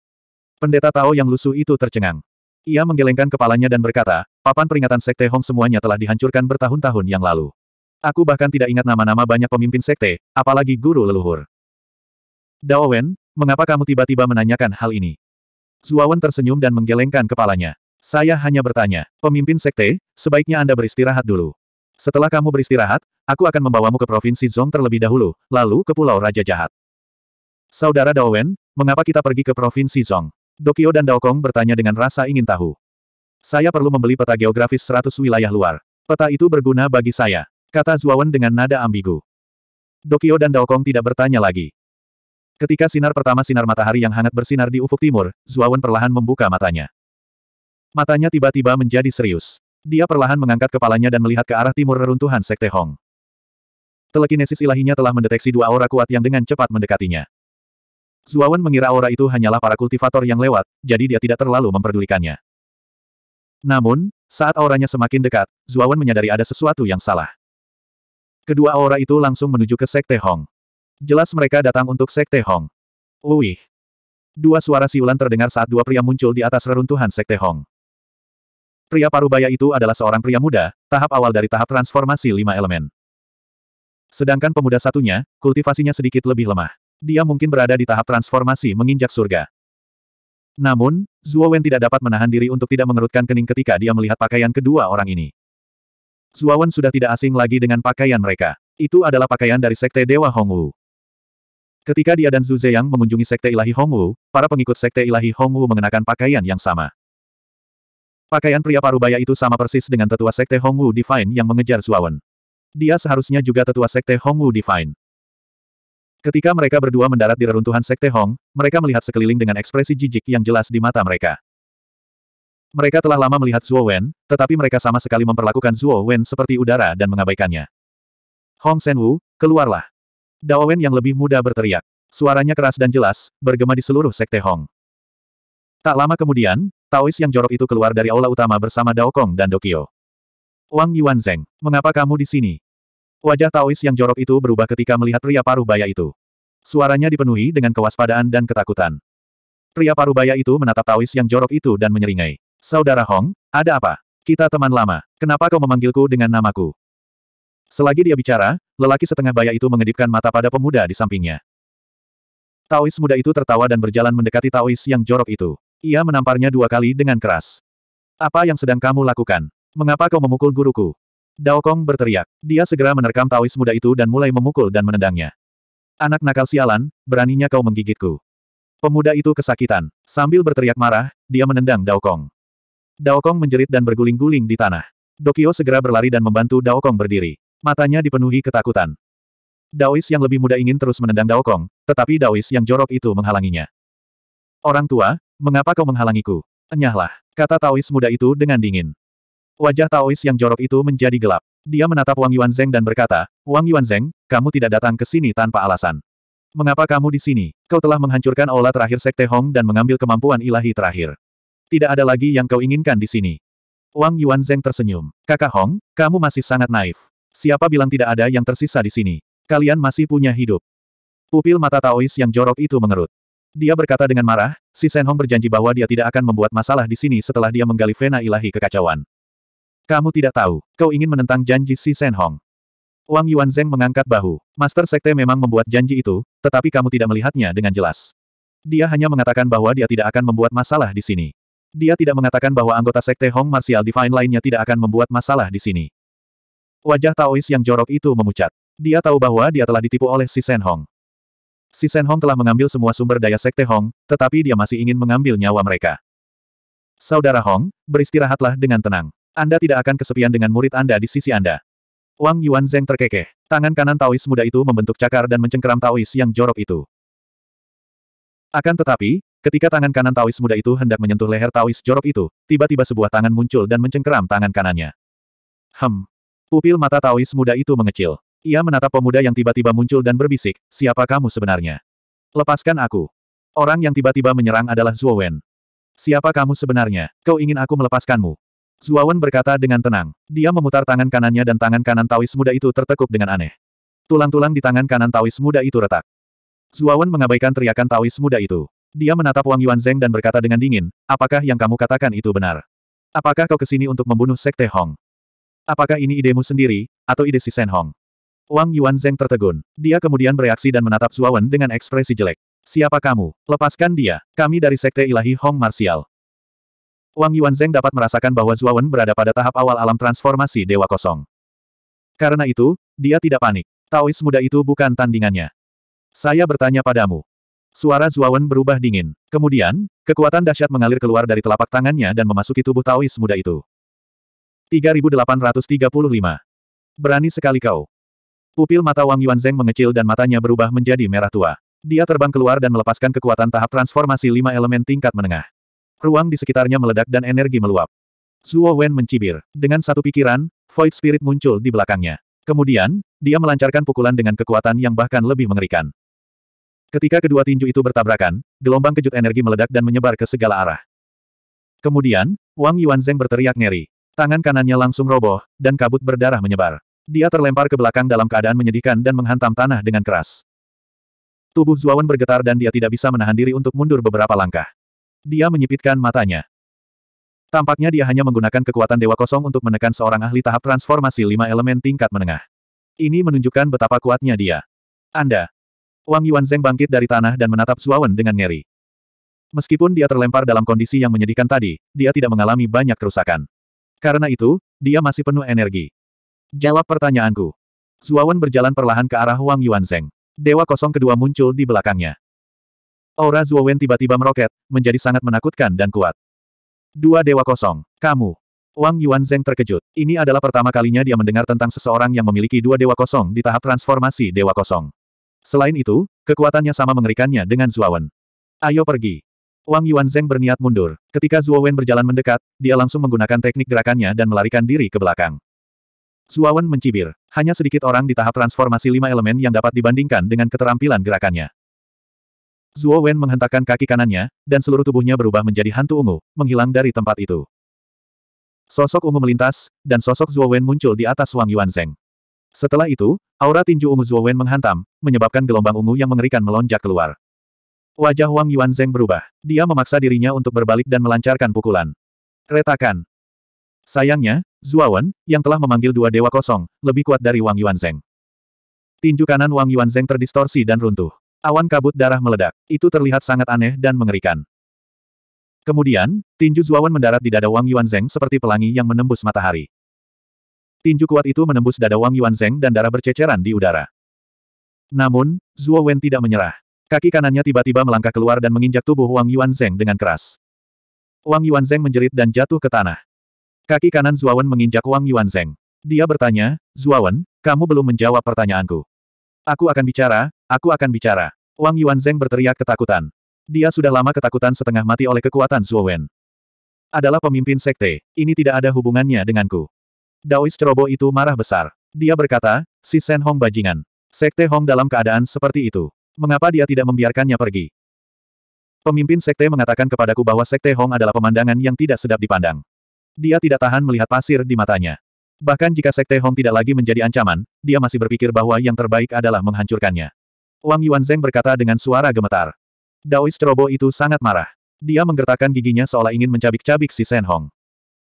Pendeta Tao yang lusuh itu tercengang. Ia menggelengkan kepalanya dan berkata, papan peringatan sekte Hong semuanya telah dihancurkan bertahun-tahun yang lalu. Aku bahkan tidak ingat nama-nama banyak pemimpin sekte, apalagi guru leluhur. Dao Wen, mengapa kamu tiba-tiba menanyakan hal ini? Zuawan tersenyum dan menggelengkan kepalanya. Saya hanya bertanya, pemimpin sekte, sebaiknya Anda beristirahat dulu. Setelah kamu beristirahat, aku akan membawamu ke Provinsi Zong terlebih dahulu, lalu ke Pulau Raja Jahat. Saudara Daowen, mengapa kita pergi ke Provinsi Zong? Dokio dan Daokong bertanya dengan rasa ingin tahu. Saya perlu membeli peta geografis 100 wilayah luar. Peta itu berguna bagi saya, kata Zuawan dengan nada ambigu. Dokio dan Daokong tidak bertanya lagi. Ketika sinar pertama sinar matahari yang hangat bersinar di ufuk timur, Zuawan perlahan membuka matanya. Matanya tiba-tiba menjadi serius. Dia perlahan mengangkat kepalanya dan melihat ke arah timur reruntuhan Sekte Hong. Telekinesis ilahinya telah mendeteksi dua aura kuat yang dengan cepat mendekatinya. Zuawan mengira aura itu hanyalah para kultivator yang lewat, jadi dia tidak terlalu memperdulikannya. Namun, saat auranya semakin dekat, Zuawan menyadari ada sesuatu yang salah. Kedua aura itu langsung menuju ke Sekte Hong. Jelas mereka datang untuk Sekte Hong. Uih. Dua suara siulan terdengar saat dua pria muncul di atas reruntuhan Sekte Hong. Pria parubaya itu adalah seorang pria muda, tahap awal dari tahap transformasi lima elemen. Sedangkan pemuda satunya, kultivasinya sedikit lebih lemah. Dia mungkin berada di tahap transformasi menginjak surga. Namun, Zhuo Wen tidak dapat menahan diri untuk tidak mengerutkan kening ketika dia melihat pakaian kedua orang ini. Zhuo Wen sudah tidak asing lagi dengan pakaian mereka. Itu adalah pakaian dari Sekte Dewa Hongwu. Ketika dia dan Zhu Zeyang mengunjungi Sekte Ilahi Hongwu, para pengikut Sekte Ilahi Hongwu mengenakan pakaian yang sama. Pakaian pria parubaya itu sama persis dengan tetua Sekte Hongwu Divine yang mengejar Zuawan. Dia seharusnya juga tetua Sekte Hongwu Divine. Ketika mereka berdua mendarat di reruntuhan Sekte Hong, mereka melihat sekeliling dengan ekspresi jijik yang jelas di mata mereka. Mereka telah lama melihat Zuo Wen, tetapi mereka sama sekali memperlakukan Zuo Wen seperti udara dan mengabaikannya. Hong Senwu, keluarlah. Daowen yang lebih muda berteriak. Suaranya keras dan jelas, bergema di seluruh sekte Hong. Tak lama kemudian, Taois yang jorok itu keluar dari aula utama bersama Dao Kong dan Dokio. Wang Yuan Zeng, mengapa kamu di sini? Wajah Taois yang jorok itu berubah ketika melihat pria paruh baya itu. Suaranya dipenuhi dengan kewaspadaan dan ketakutan. Pria paruh baya itu menatap Taois yang jorok itu dan menyeringai. Saudara Hong, ada apa? Kita teman lama, kenapa kau memanggilku dengan namaku? Selagi dia bicara, lelaki setengah baya itu mengedipkan mata pada pemuda di sampingnya. Taois muda itu tertawa dan berjalan mendekati Taois yang jorok itu. Ia menamparnya dua kali dengan keras. Apa yang sedang kamu lakukan? Mengapa kau memukul guruku? Dao Kong berteriak. Dia segera menerkam Taois muda itu dan mulai memukul dan menendangnya. Anak nakal sialan, beraninya kau menggigitku. Pemuda itu kesakitan. Sambil berteriak marah, dia menendang Dao Kong. Dao Kong menjerit dan berguling-guling di tanah. Dokio segera berlari dan membantu Dao Kong berdiri. Matanya dipenuhi ketakutan. Daois yang lebih muda ingin terus menendang Dao Kong, tetapi Daois yang jorok itu menghalanginya. Orang tua, mengapa kau menghalangiku? Enyahlah, kata Taois muda itu dengan dingin. Wajah Taois yang jorok itu menjadi gelap. Dia menatap Wang Yuan Zeng dan berkata, Wang Yuan Zeng, kamu tidak datang ke sini tanpa alasan. Mengapa kamu di sini? Kau telah menghancurkan aula terakhir Sekte Hong dan mengambil kemampuan ilahi terakhir. Tidak ada lagi yang kau inginkan di sini. Wang Yuan Zeng tersenyum. Kakak Hong, kamu masih sangat naif. Siapa bilang tidak ada yang tersisa di sini? Kalian masih punya hidup. Pupil mata Taois yang jorok itu mengerut. Dia berkata dengan marah, si Senhong berjanji bahwa dia tidak akan membuat masalah di sini setelah dia menggali vena ilahi kekacauan. Kamu tidak tahu, kau ingin menentang janji si Senhong. Wang Yuan Zeng mengangkat bahu. Master Sekte memang membuat janji itu, tetapi kamu tidak melihatnya dengan jelas. Dia hanya mengatakan bahwa dia tidak akan membuat masalah di sini. Dia tidak mengatakan bahwa anggota Sekte Hong Martial Divine lainnya tidak akan membuat masalah di sini. Wajah Taois yang jorok itu memucat. Dia tahu bahwa dia telah ditipu oleh si Sen Hong. Si Sen Hong telah mengambil semua sumber daya Sekte Hong, tetapi dia masih ingin mengambil nyawa mereka. Saudara Hong, beristirahatlah dengan tenang. Anda tidak akan kesepian dengan murid Anda di sisi Anda. Wang Yuan Zeng terkekeh. Tangan kanan Taois muda itu membentuk cakar dan mencengkeram Taois yang jorok itu. Akan tetapi, ketika tangan kanan Taois muda itu hendak menyentuh leher Taois jorok itu, tiba-tiba sebuah tangan muncul dan mencengkeram tangan kanannya. Hem, Pupil mata Taois muda itu mengecil. Ia menatap pemuda yang tiba-tiba muncul dan berbisik, siapa kamu sebenarnya? Lepaskan aku. Orang yang tiba-tiba menyerang adalah Zhuo Wen. Siapa kamu sebenarnya? Kau ingin aku melepaskanmu? Wen berkata dengan tenang. Dia memutar tangan kanannya dan tangan kanan Taois muda itu tertekuk dengan aneh. Tulang-tulang di tangan kanan Taois muda itu retak. Wen mengabaikan teriakan Taois muda itu. Dia menatap Wang Yuan Zeng dan berkata dengan dingin, apakah yang kamu katakan itu benar? Apakah kau kesini untuk membunuh Sekte Hong? Apakah ini idemu sendiri, atau ide si Shen Hong? Wang Yuan Zeng tertegun. Dia kemudian bereaksi dan menatap Zuawan dengan ekspresi jelek. Siapa kamu? Lepaskan dia. Kami dari Sekte Ilahi Hong Martial. Wang Yuan Zeng dapat merasakan bahwa Zuawan berada pada tahap awal alam transformasi Dewa Kosong. Karena itu, dia tidak panik. Taois muda itu bukan tandingannya. Saya bertanya padamu. Suara Zuawan berubah dingin. Kemudian, kekuatan dahsyat mengalir keluar dari telapak tangannya dan memasuki tubuh Taois muda itu. 3835. Berani sekali kau. Pupil mata Wang Yuan Zeng mengecil dan matanya berubah menjadi merah tua. Dia terbang keluar dan melepaskan kekuatan tahap transformasi lima elemen tingkat menengah. Ruang di sekitarnya meledak dan energi meluap. Zuo Wen mencibir. Dengan satu pikiran, Void Spirit muncul di belakangnya. Kemudian, dia melancarkan pukulan dengan kekuatan yang bahkan lebih mengerikan. Ketika kedua tinju itu bertabrakan, gelombang kejut energi meledak dan menyebar ke segala arah. Kemudian, Wang Yuan Zeng berteriak ngeri. Tangan kanannya langsung roboh, dan kabut berdarah menyebar. Dia terlempar ke belakang dalam keadaan menyedihkan dan menghantam tanah dengan keras. Tubuh Zuawan bergetar dan dia tidak bisa menahan diri untuk mundur beberapa langkah. Dia menyipitkan matanya. Tampaknya dia hanya menggunakan kekuatan Dewa Kosong untuk menekan seorang ahli tahap transformasi lima elemen tingkat menengah. Ini menunjukkan betapa kuatnya dia. Anda. Wang Yuan Zeng bangkit dari tanah dan menatap Zuawan dengan ngeri. Meskipun dia terlempar dalam kondisi yang menyedihkan tadi, dia tidak mengalami banyak kerusakan. Karena itu, dia masih penuh energi. Jawab pertanyaanku. Zuawan berjalan perlahan ke arah Wang Yuanzeng. Dewa kosong kedua muncul di belakangnya. Aura Zuawan tiba-tiba meroket, menjadi sangat menakutkan dan kuat. Dua dewa kosong, kamu. Wang Yuanzeng terkejut. Ini adalah pertama kalinya dia mendengar tentang seseorang yang memiliki dua dewa kosong di tahap transformasi dewa kosong. Selain itu, kekuatannya sama mengerikannya dengan Zuawan. Ayo pergi. Wang Yuan Zeng berniat mundur. Ketika Zhuo Wen berjalan mendekat, dia langsung menggunakan teknik gerakannya dan melarikan diri ke belakang. Zhuo Wen mencibir. Hanya sedikit orang di tahap transformasi lima elemen yang dapat dibandingkan dengan keterampilan gerakannya. Zhuo Wen menghentakkan kaki kanannya, dan seluruh tubuhnya berubah menjadi hantu ungu, menghilang dari tempat itu. Sosok ungu melintas, dan sosok Zhuo Wen muncul di atas Wang Yuan Zeng. Setelah itu, aura tinju ungu Zhuo Wen menghantam, menyebabkan gelombang ungu yang mengerikan melonjak keluar. Wajah Wang Yuan Zeng berubah. Dia memaksa dirinya untuk berbalik dan melancarkan pukulan. Retakan. Sayangnya, Zuawan, yang telah memanggil dua dewa kosong, lebih kuat dari Wang Yuan Zeng. Tinju kanan Wang Yuan Zeng terdistorsi dan runtuh. Awan kabut darah meledak. Itu terlihat sangat aneh dan mengerikan. Kemudian, tinju Zuawan mendarat di dada Wang Yuan Zeng seperti pelangi yang menembus matahari. Tinju kuat itu menembus dada Wang Yuan Zeng dan darah berceceran di udara. Namun, Zuo Wen tidak menyerah. Kaki kanannya tiba-tiba melangkah keluar dan menginjak tubuh Wang Yuan Zeng dengan keras. Wang Yuan Zeng menjerit dan jatuh ke tanah. Kaki kanan Zuawan menginjak Wang Yuan Zeng. Dia bertanya, Zuawan, kamu belum menjawab pertanyaanku. Aku akan bicara, aku akan bicara. Wang Yuan Zeng berteriak ketakutan. Dia sudah lama ketakutan setengah mati oleh kekuatan Zuowen. Adalah pemimpin sekte, ini tidak ada hubungannya denganku. Daois ceroboh itu marah besar. Dia berkata, si Sen Hong bajingan. Sekte Hong dalam keadaan seperti itu. Mengapa dia tidak membiarkannya pergi? Pemimpin sekte mengatakan kepadaku bahwa sekte Hong adalah pemandangan yang tidak sedap dipandang. Dia tidak tahan melihat pasir di matanya. Bahkan jika sekte Hong tidak lagi menjadi ancaman, dia masih berpikir bahwa yang terbaik adalah menghancurkannya. Wang Yuanzeng berkata dengan suara gemetar. Daois Trobo itu sangat marah. Dia menggertakkan giginya seolah ingin mencabik-cabik si Sen Hong.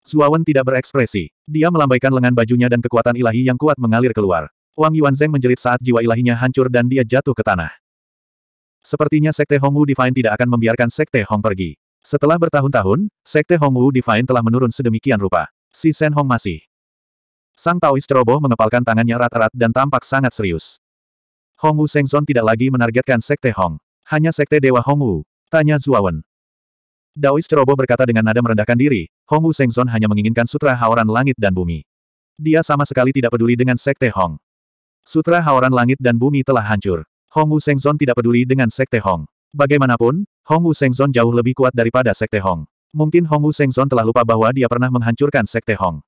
Zuawan tidak berekspresi. Dia melambaikan lengan bajunya dan kekuatan ilahi yang kuat mengalir keluar. Wang Yuanzeng menjerit saat jiwa ilahinya hancur dan dia jatuh ke tanah. Sepertinya Sekte Hongwu Divine tidak akan membiarkan Sekte Hong pergi. Setelah bertahun-tahun, Sekte Hongwu Divine telah menurun sedemikian rupa. Si Sen Hong masih. Sang Taoist ceroboh mengepalkan tangannya erat-erat dan tampak sangat serius. Hongwu Sengzon tidak lagi menargetkan Sekte Hong. Hanya Sekte Dewa Hongwu. Tanya Zuawan. Daois ceroboh berkata dengan nada merendahkan diri, Hongwu Sengzon hanya menginginkan Sutra Haoran Langit dan Bumi. Dia sama sekali tidak peduli dengan Sekte Hong. Sutra Haoran Langit dan Bumi telah hancur. Hong Wu Sengzon tidak peduli dengan Sekte Hong. Bagaimanapun, Hong Wu Sengzon jauh lebih kuat daripada Sekte Hong. Mungkin Hong Wu Sengzon telah lupa bahwa dia pernah menghancurkan Sekte Hong.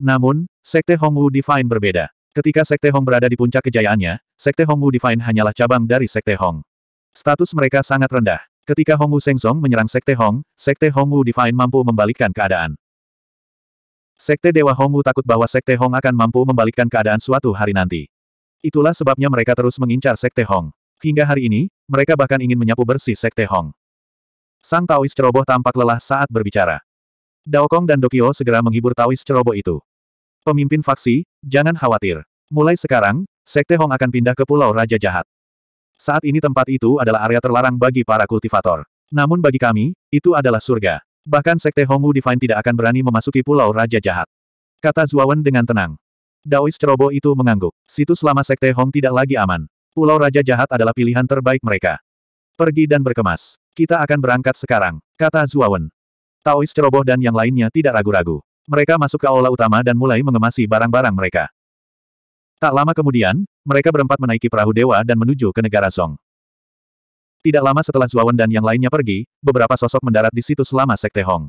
Namun, Sekte Hong Wu Divine berbeda. Ketika Sekte Hong berada di puncak kejayaannya, Sekte Hong Wu Divine hanyalah cabang dari Sekte Hong. Status mereka sangat rendah. Ketika Hong Wu Sengzong menyerang Sekte Hong, Sekte Hong Wu Divine mampu membalikkan keadaan. Sekte Dewa Hong Wu takut bahwa Sekte Hong akan mampu membalikkan keadaan suatu hari nanti. Itulah sebabnya mereka terus mengincar Sekte Hong. Hingga hari ini, mereka bahkan ingin menyapu bersih Sekte Hong. Sang Taois ceroboh tampak lelah saat berbicara. Dao Kong dan Dokio segera menghibur Taois ceroboh itu. Pemimpin faksi, jangan khawatir. Mulai sekarang, Sekte Hong akan pindah ke Pulau Raja Jahat. Saat ini tempat itu adalah area terlarang bagi para kultivator. Namun bagi kami, itu adalah surga. Bahkan Sekte Hongwu Divine tidak akan berani memasuki Pulau Raja Jahat. Kata Zuawan dengan tenang. Daois ceroboh itu mengangguk. Situs lama Sekte Hong tidak lagi aman. Pulau Raja Jahat adalah pilihan terbaik mereka. Pergi dan berkemas. Kita akan berangkat sekarang, kata Zuawan. Taois ceroboh dan yang lainnya tidak ragu-ragu. Mereka masuk ke aula utama dan mulai mengemasi barang-barang mereka. Tak lama kemudian, mereka berempat menaiki perahu dewa dan menuju ke negara Song. Tidak lama setelah Zuawan dan yang lainnya pergi, beberapa sosok mendarat di situs lama Sekte Hong.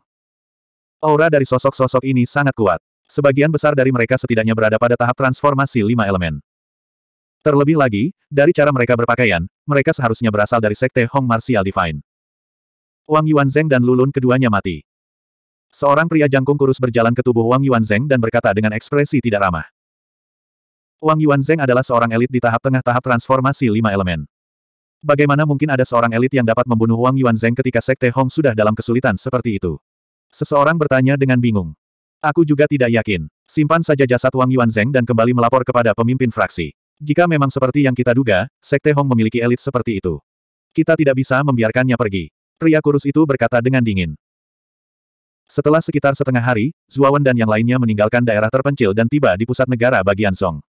Aura dari sosok-sosok ini sangat kuat. Sebagian besar dari mereka setidaknya berada pada tahap transformasi lima elemen. Terlebih lagi, dari cara mereka berpakaian, mereka seharusnya berasal dari sekte Hong Martial Divine. Wang Yuan Yuanzeng dan Lulun keduanya mati. Seorang pria jangkung kurus berjalan ke tubuh Wang Yuan Yuanzeng dan berkata dengan ekspresi tidak ramah. Wang Yuan Yuanzeng adalah seorang elit di tahap tengah tahap transformasi lima elemen. Bagaimana mungkin ada seorang elit yang dapat membunuh Wang Yuan Yuanzeng ketika Sekte Hong sudah dalam kesulitan seperti itu? Seseorang bertanya dengan bingung. Aku juga tidak yakin. Simpan saja jasad Wang Yuanzeng dan kembali melapor kepada pemimpin fraksi. Jika memang seperti yang kita duga, Sekte Hong memiliki elit seperti itu. Kita tidak bisa membiarkannya pergi. Pria kurus itu berkata dengan dingin. Setelah sekitar setengah hari, Zuawan dan yang lainnya meninggalkan daerah terpencil dan tiba di pusat negara bagian Song.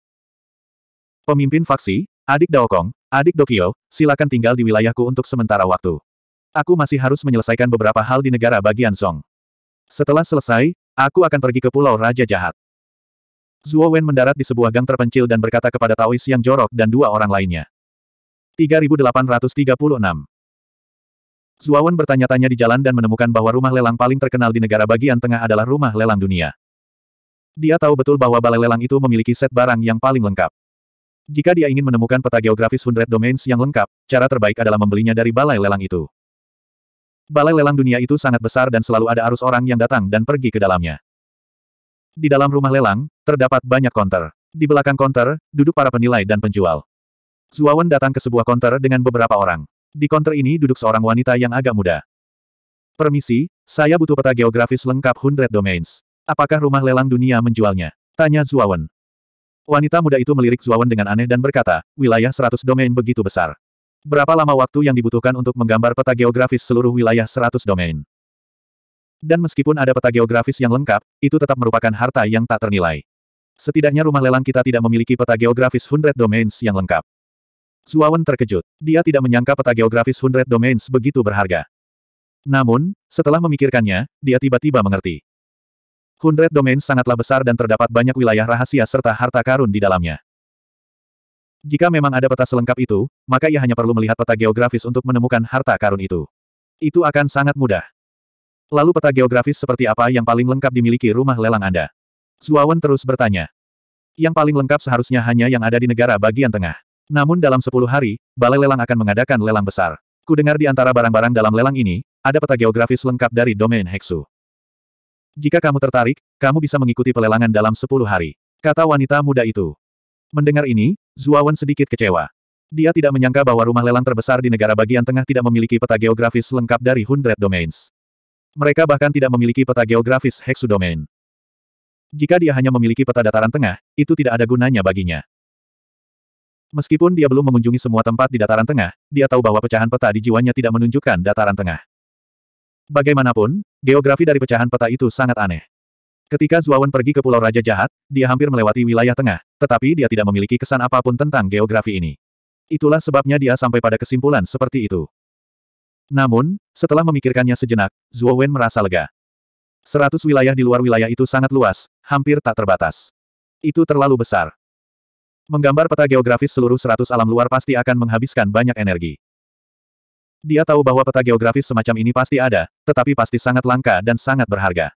Pemimpin faksi, adik Daokong, adik Dokio, silakan tinggal di wilayahku untuk sementara waktu. Aku masih harus menyelesaikan beberapa hal di negara bagian Song. Setelah selesai, Aku akan pergi ke Pulau Raja Jahat. Zuo Wen mendarat di sebuah gang terpencil dan berkata kepada Taois yang jorok dan dua orang lainnya. 3836 Zuo Wen bertanya-tanya di jalan dan menemukan bahwa rumah lelang paling terkenal di negara bagian tengah adalah rumah lelang dunia. Dia tahu betul bahwa balai lelang itu memiliki set barang yang paling lengkap. Jika dia ingin menemukan peta geografis Hundred domains yang lengkap, cara terbaik adalah membelinya dari balai lelang itu. Balai lelang dunia itu sangat besar dan selalu ada arus orang yang datang dan pergi ke dalamnya. Di dalam rumah lelang, terdapat banyak konter. Di belakang konter, duduk para penilai dan penjual. Zuawan datang ke sebuah konter dengan beberapa orang. Di konter ini duduk seorang wanita yang agak muda. Permisi, saya butuh peta geografis lengkap 100 domains. Apakah rumah lelang dunia menjualnya? Tanya Zuawan. Wanita muda itu melirik Zuawan dengan aneh dan berkata, wilayah 100 domain begitu besar. Berapa lama waktu yang dibutuhkan untuk menggambar peta geografis seluruh wilayah 100 domain? Dan meskipun ada peta geografis yang lengkap, itu tetap merupakan harta yang tak ternilai. Setidaknya rumah lelang kita tidak memiliki peta geografis 100 domains yang lengkap. Zuawan terkejut. Dia tidak menyangka peta geografis 100 domains begitu berharga. Namun, setelah memikirkannya, dia tiba-tiba mengerti. 100 domains sangatlah besar dan terdapat banyak wilayah rahasia serta harta karun di dalamnya. Jika memang ada peta selengkap itu, maka ia hanya perlu melihat peta geografis untuk menemukan harta karun itu. Itu akan sangat mudah. Lalu peta geografis seperti apa yang paling lengkap dimiliki rumah lelang Anda? Zuawan terus bertanya. Yang paling lengkap seharusnya hanya yang ada di negara bagian tengah. Namun dalam 10 hari, balai lelang akan mengadakan lelang besar. Ku dengar di antara barang-barang dalam lelang ini, ada peta geografis lengkap dari domain Heksu. Jika kamu tertarik, kamu bisa mengikuti pelelangan dalam 10 hari. Kata wanita muda itu. Mendengar ini, Zuawan sedikit kecewa. Dia tidak menyangka bahwa rumah lelang terbesar di negara bagian tengah tidak memiliki peta geografis lengkap dari Hundred Domains. Mereka bahkan tidak memiliki peta geografis Hexu Domain. Jika dia hanya memiliki peta dataran tengah, itu tidak ada gunanya baginya. Meskipun dia belum mengunjungi semua tempat di dataran tengah, dia tahu bahwa pecahan peta di jiwanya tidak menunjukkan dataran tengah. Bagaimanapun, geografi dari pecahan peta itu sangat aneh. Ketika Zuawan pergi ke Pulau Raja Jahat, dia hampir melewati wilayah tengah, tetapi dia tidak memiliki kesan apapun tentang geografi ini. Itulah sebabnya dia sampai pada kesimpulan seperti itu. Namun, setelah memikirkannya sejenak, Zuowen merasa lega. Seratus wilayah di luar wilayah itu sangat luas, hampir tak terbatas. Itu terlalu besar. Menggambar peta geografis seluruh seratus alam luar pasti akan menghabiskan banyak energi. Dia tahu bahwa peta geografis semacam ini pasti ada, tetapi pasti sangat langka dan sangat berharga.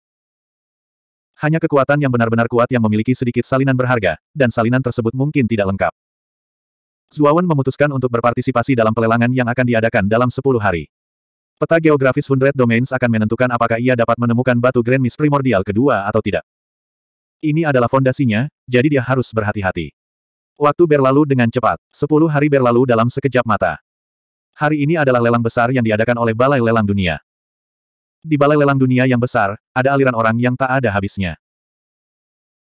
Hanya kekuatan yang benar-benar kuat yang memiliki sedikit salinan berharga, dan salinan tersebut mungkin tidak lengkap. Zuawan memutuskan untuk berpartisipasi dalam pelelangan yang akan diadakan dalam 10 hari. Peta geografis Hundred Domains akan menentukan apakah ia dapat menemukan batu Grand Miss primordial kedua atau tidak. Ini adalah fondasinya, jadi dia harus berhati-hati. Waktu berlalu dengan cepat, 10 hari berlalu dalam sekejap mata. Hari ini adalah lelang besar yang diadakan oleh Balai Lelang Dunia. Di balai lelang dunia yang besar, ada aliran orang yang tak ada habisnya.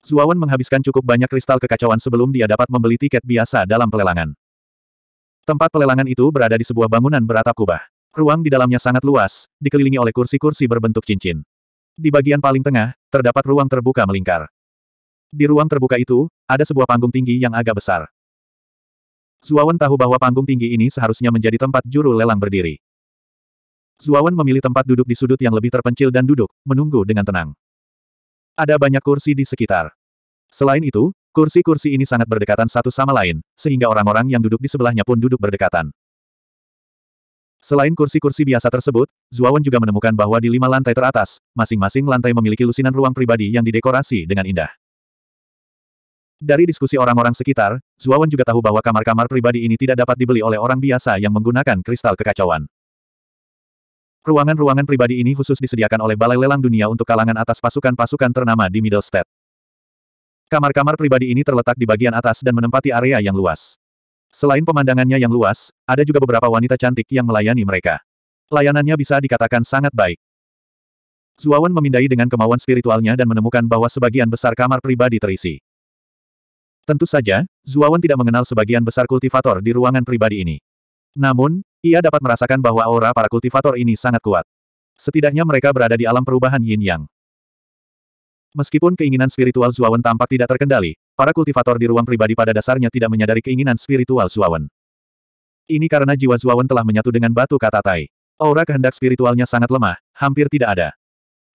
Zuawan menghabiskan cukup banyak kristal kekacauan sebelum dia dapat membeli tiket biasa dalam pelelangan. Tempat pelelangan itu berada di sebuah bangunan beratap kubah. Ruang di dalamnya sangat luas, dikelilingi oleh kursi-kursi berbentuk cincin. Di bagian paling tengah, terdapat ruang terbuka melingkar. Di ruang terbuka itu, ada sebuah panggung tinggi yang agak besar. Zuawan tahu bahwa panggung tinggi ini seharusnya menjadi tempat juru lelang berdiri. Zuawan memilih tempat duduk di sudut yang lebih terpencil dan duduk, menunggu dengan tenang. Ada banyak kursi di sekitar. Selain itu, kursi-kursi ini sangat berdekatan satu sama lain, sehingga orang-orang yang duduk di sebelahnya pun duduk berdekatan. Selain kursi-kursi biasa tersebut, Zuawan juga menemukan bahwa di lima lantai teratas, masing-masing lantai memiliki lusinan ruang pribadi yang didekorasi dengan indah. Dari diskusi orang-orang sekitar, Zuawan juga tahu bahwa kamar-kamar pribadi ini tidak dapat dibeli oleh orang biasa yang menggunakan kristal kekacauan. Ruangan-ruangan pribadi ini khusus disediakan oleh Balai Lelang Dunia untuk kalangan atas pasukan-pasukan ternama di Middle State. Kamar-kamar pribadi ini terletak di bagian atas dan menempati area yang luas. Selain pemandangannya yang luas, ada juga beberapa wanita cantik yang melayani mereka. Layanannya bisa dikatakan sangat baik. Zuawan memindai dengan kemauan spiritualnya dan menemukan bahwa sebagian besar kamar pribadi terisi. Tentu saja, Zuawan tidak mengenal sebagian besar kultivator di ruangan pribadi ini. Namun, ia dapat merasakan bahwa aura para kultivator ini sangat kuat. Setidaknya mereka berada di alam perubahan yin-yang. Meskipun keinginan spiritual Zuawan tampak tidak terkendali, para kultivator di ruang pribadi pada dasarnya tidak menyadari keinginan spiritual Zuawan. Ini karena jiwa Zuawan telah menyatu dengan batu kata Tai. Aura kehendak spiritualnya sangat lemah, hampir tidak ada.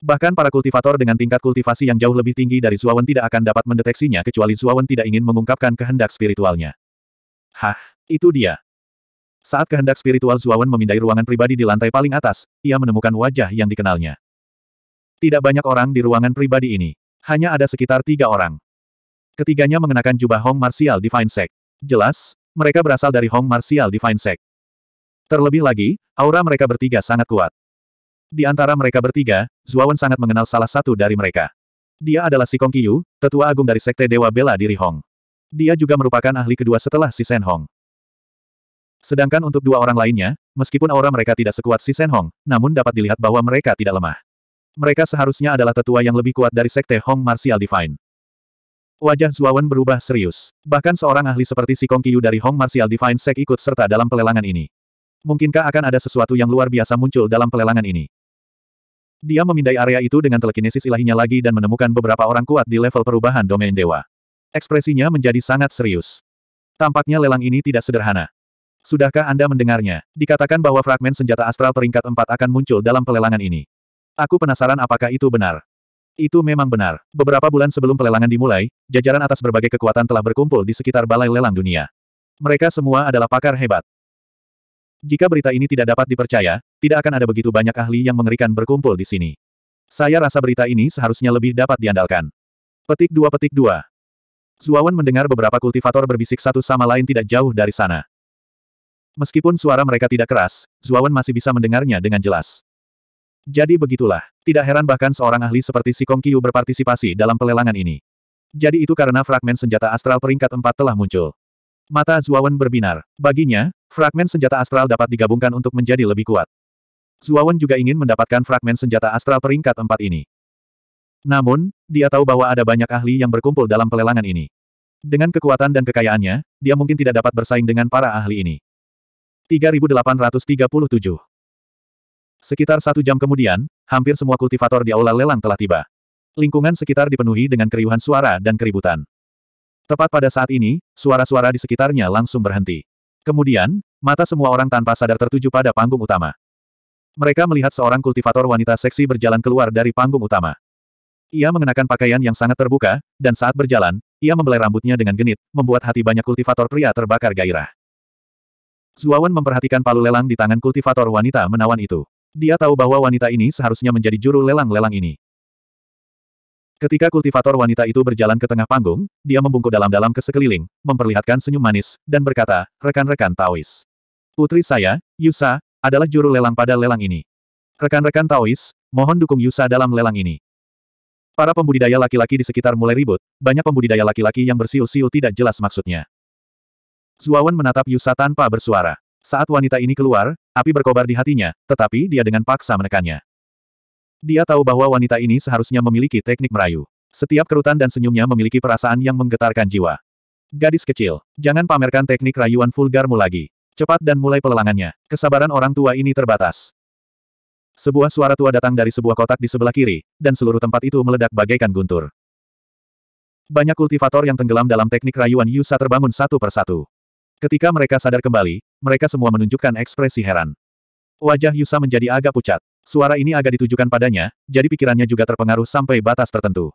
Bahkan para kultivator dengan tingkat kultivasi yang jauh lebih tinggi dari Zuawan tidak akan dapat mendeteksinya kecuali Zuawan tidak ingin mengungkapkan kehendak spiritualnya. Hah, itu dia. Saat kehendak spiritual Zuawan memindai ruangan pribadi di lantai paling atas, ia menemukan wajah yang dikenalnya. Tidak banyak orang di ruangan pribadi ini. Hanya ada sekitar tiga orang. Ketiganya mengenakan jubah Hong Martial Divine Sect. Jelas, mereka berasal dari Hong Martial Divine Sect. Terlebih lagi, aura mereka bertiga sangat kuat. Di antara mereka bertiga, Zuawan sangat mengenal salah satu dari mereka. Dia adalah Si Kong Kiyu, tetua agung dari Sekte Dewa Bela Diri Hong. Dia juga merupakan ahli kedua setelah Si Sen Hong. Sedangkan untuk dua orang lainnya, meskipun aura mereka tidak sekuat si Sen Hong, namun dapat dilihat bahwa mereka tidak lemah. Mereka seharusnya adalah tetua yang lebih kuat dari sekte Hong Martial Divine. Wajah Zuawan berubah serius. Bahkan seorang ahli seperti si Kong Kiyu dari Hong Martial Divine Sek ikut serta dalam pelelangan ini. Mungkinkah akan ada sesuatu yang luar biasa muncul dalam pelelangan ini? Dia memindai area itu dengan telekinesis ilahinya lagi dan menemukan beberapa orang kuat di level perubahan domain dewa. Ekspresinya menjadi sangat serius. Tampaknya lelang ini tidak sederhana. Sudahkah Anda mendengarnya? Dikatakan bahwa fragmen senjata astral peringkat 4 akan muncul dalam pelelangan ini. Aku penasaran apakah itu benar. Itu memang benar. Beberapa bulan sebelum pelelangan dimulai, jajaran atas berbagai kekuatan telah berkumpul di sekitar balai lelang dunia. Mereka semua adalah pakar hebat. Jika berita ini tidak dapat dipercaya, tidak akan ada begitu banyak ahli yang mengerikan berkumpul di sini. Saya rasa berita ini seharusnya lebih dapat diandalkan. Petik dua petik dua. Zuawan mendengar beberapa kultivator berbisik satu sama lain tidak jauh dari sana. Meskipun suara mereka tidak keras, Zuawan masih bisa mendengarnya dengan jelas. Jadi begitulah. Tidak heran bahkan seorang ahli seperti si Kong Qiu berpartisipasi dalam pelelangan ini. Jadi itu karena fragmen senjata astral peringkat 4 telah muncul. Mata Zuawan berbinar. Baginya, fragmen senjata astral dapat digabungkan untuk menjadi lebih kuat. Zuawan juga ingin mendapatkan fragmen senjata astral peringkat 4 ini. Namun, dia tahu bahwa ada banyak ahli yang berkumpul dalam pelelangan ini. Dengan kekuatan dan kekayaannya, dia mungkin tidak dapat bersaing dengan para ahli ini. 3837. Sekitar satu jam kemudian, hampir semua kultivator di aula lelang telah tiba. Lingkungan sekitar dipenuhi dengan keriuhan suara dan keributan. Tepat pada saat ini, suara-suara di sekitarnya langsung berhenti. Kemudian, mata semua orang tanpa sadar tertuju pada panggung utama. Mereka melihat seorang kultivator wanita seksi berjalan keluar dari panggung utama. Ia mengenakan pakaian yang sangat terbuka, dan saat berjalan, ia membelai rambutnya dengan genit, membuat hati banyak kultivator pria terbakar gairah. Zuawan memperhatikan palu lelang di tangan kultivator wanita menawan itu. Dia tahu bahwa wanita ini seharusnya menjadi juru lelang-lelang ini. Ketika kultivator wanita itu berjalan ke tengah panggung, dia membungkuk dalam-dalam ke sekeliling, memperlihatkan senyum manis, dan berkata, rekan-rekan Taois. Putri saya, Yusa, adalah juru lelang pada lelang ini. Rekan-rekan Taois, mohon dukung Yusa dalam lelang ini. Para pembudidaya laki-laki di sekitar mulai ribut, banyak pembudidaya laki-laki yang bersiul-siul tidak jelas maksudnya. Zuawan menatap Yusa tanpa bersuara. Saat wanita ini keluar, api berkobar di hatinya, tetapi dia dengan paksa menekannya. Dia tahu bahwa wanita ini seharusnya memiliki teknik merayu. Setiap kerutan dan senyumnya memiliki perasaan yang menggetarkan jiwa. Gadis kecil, jangan pamerkan teknik rayuan vulgarmu lagi. Cepat dan mulai pelelangannya. Kesabaran orang tua ini terbatas. Sebuah suara tua datang dari sebuah kotak di sebelah kiri, dan seluruh tempat itu meledak bagaikan guntur. Banyak kultivator yang tenggelam dalam teknik rayuan Yusa terbangun satu persatu. Ketika mereka sadar kembali, mereka semua menunjukkan ekspresi heran. Wajah Yusa menjadi agak pucat. Suara ini agak ditujukan padanya, jadi pikirannya juga terpengaruh sampai batas tertentu.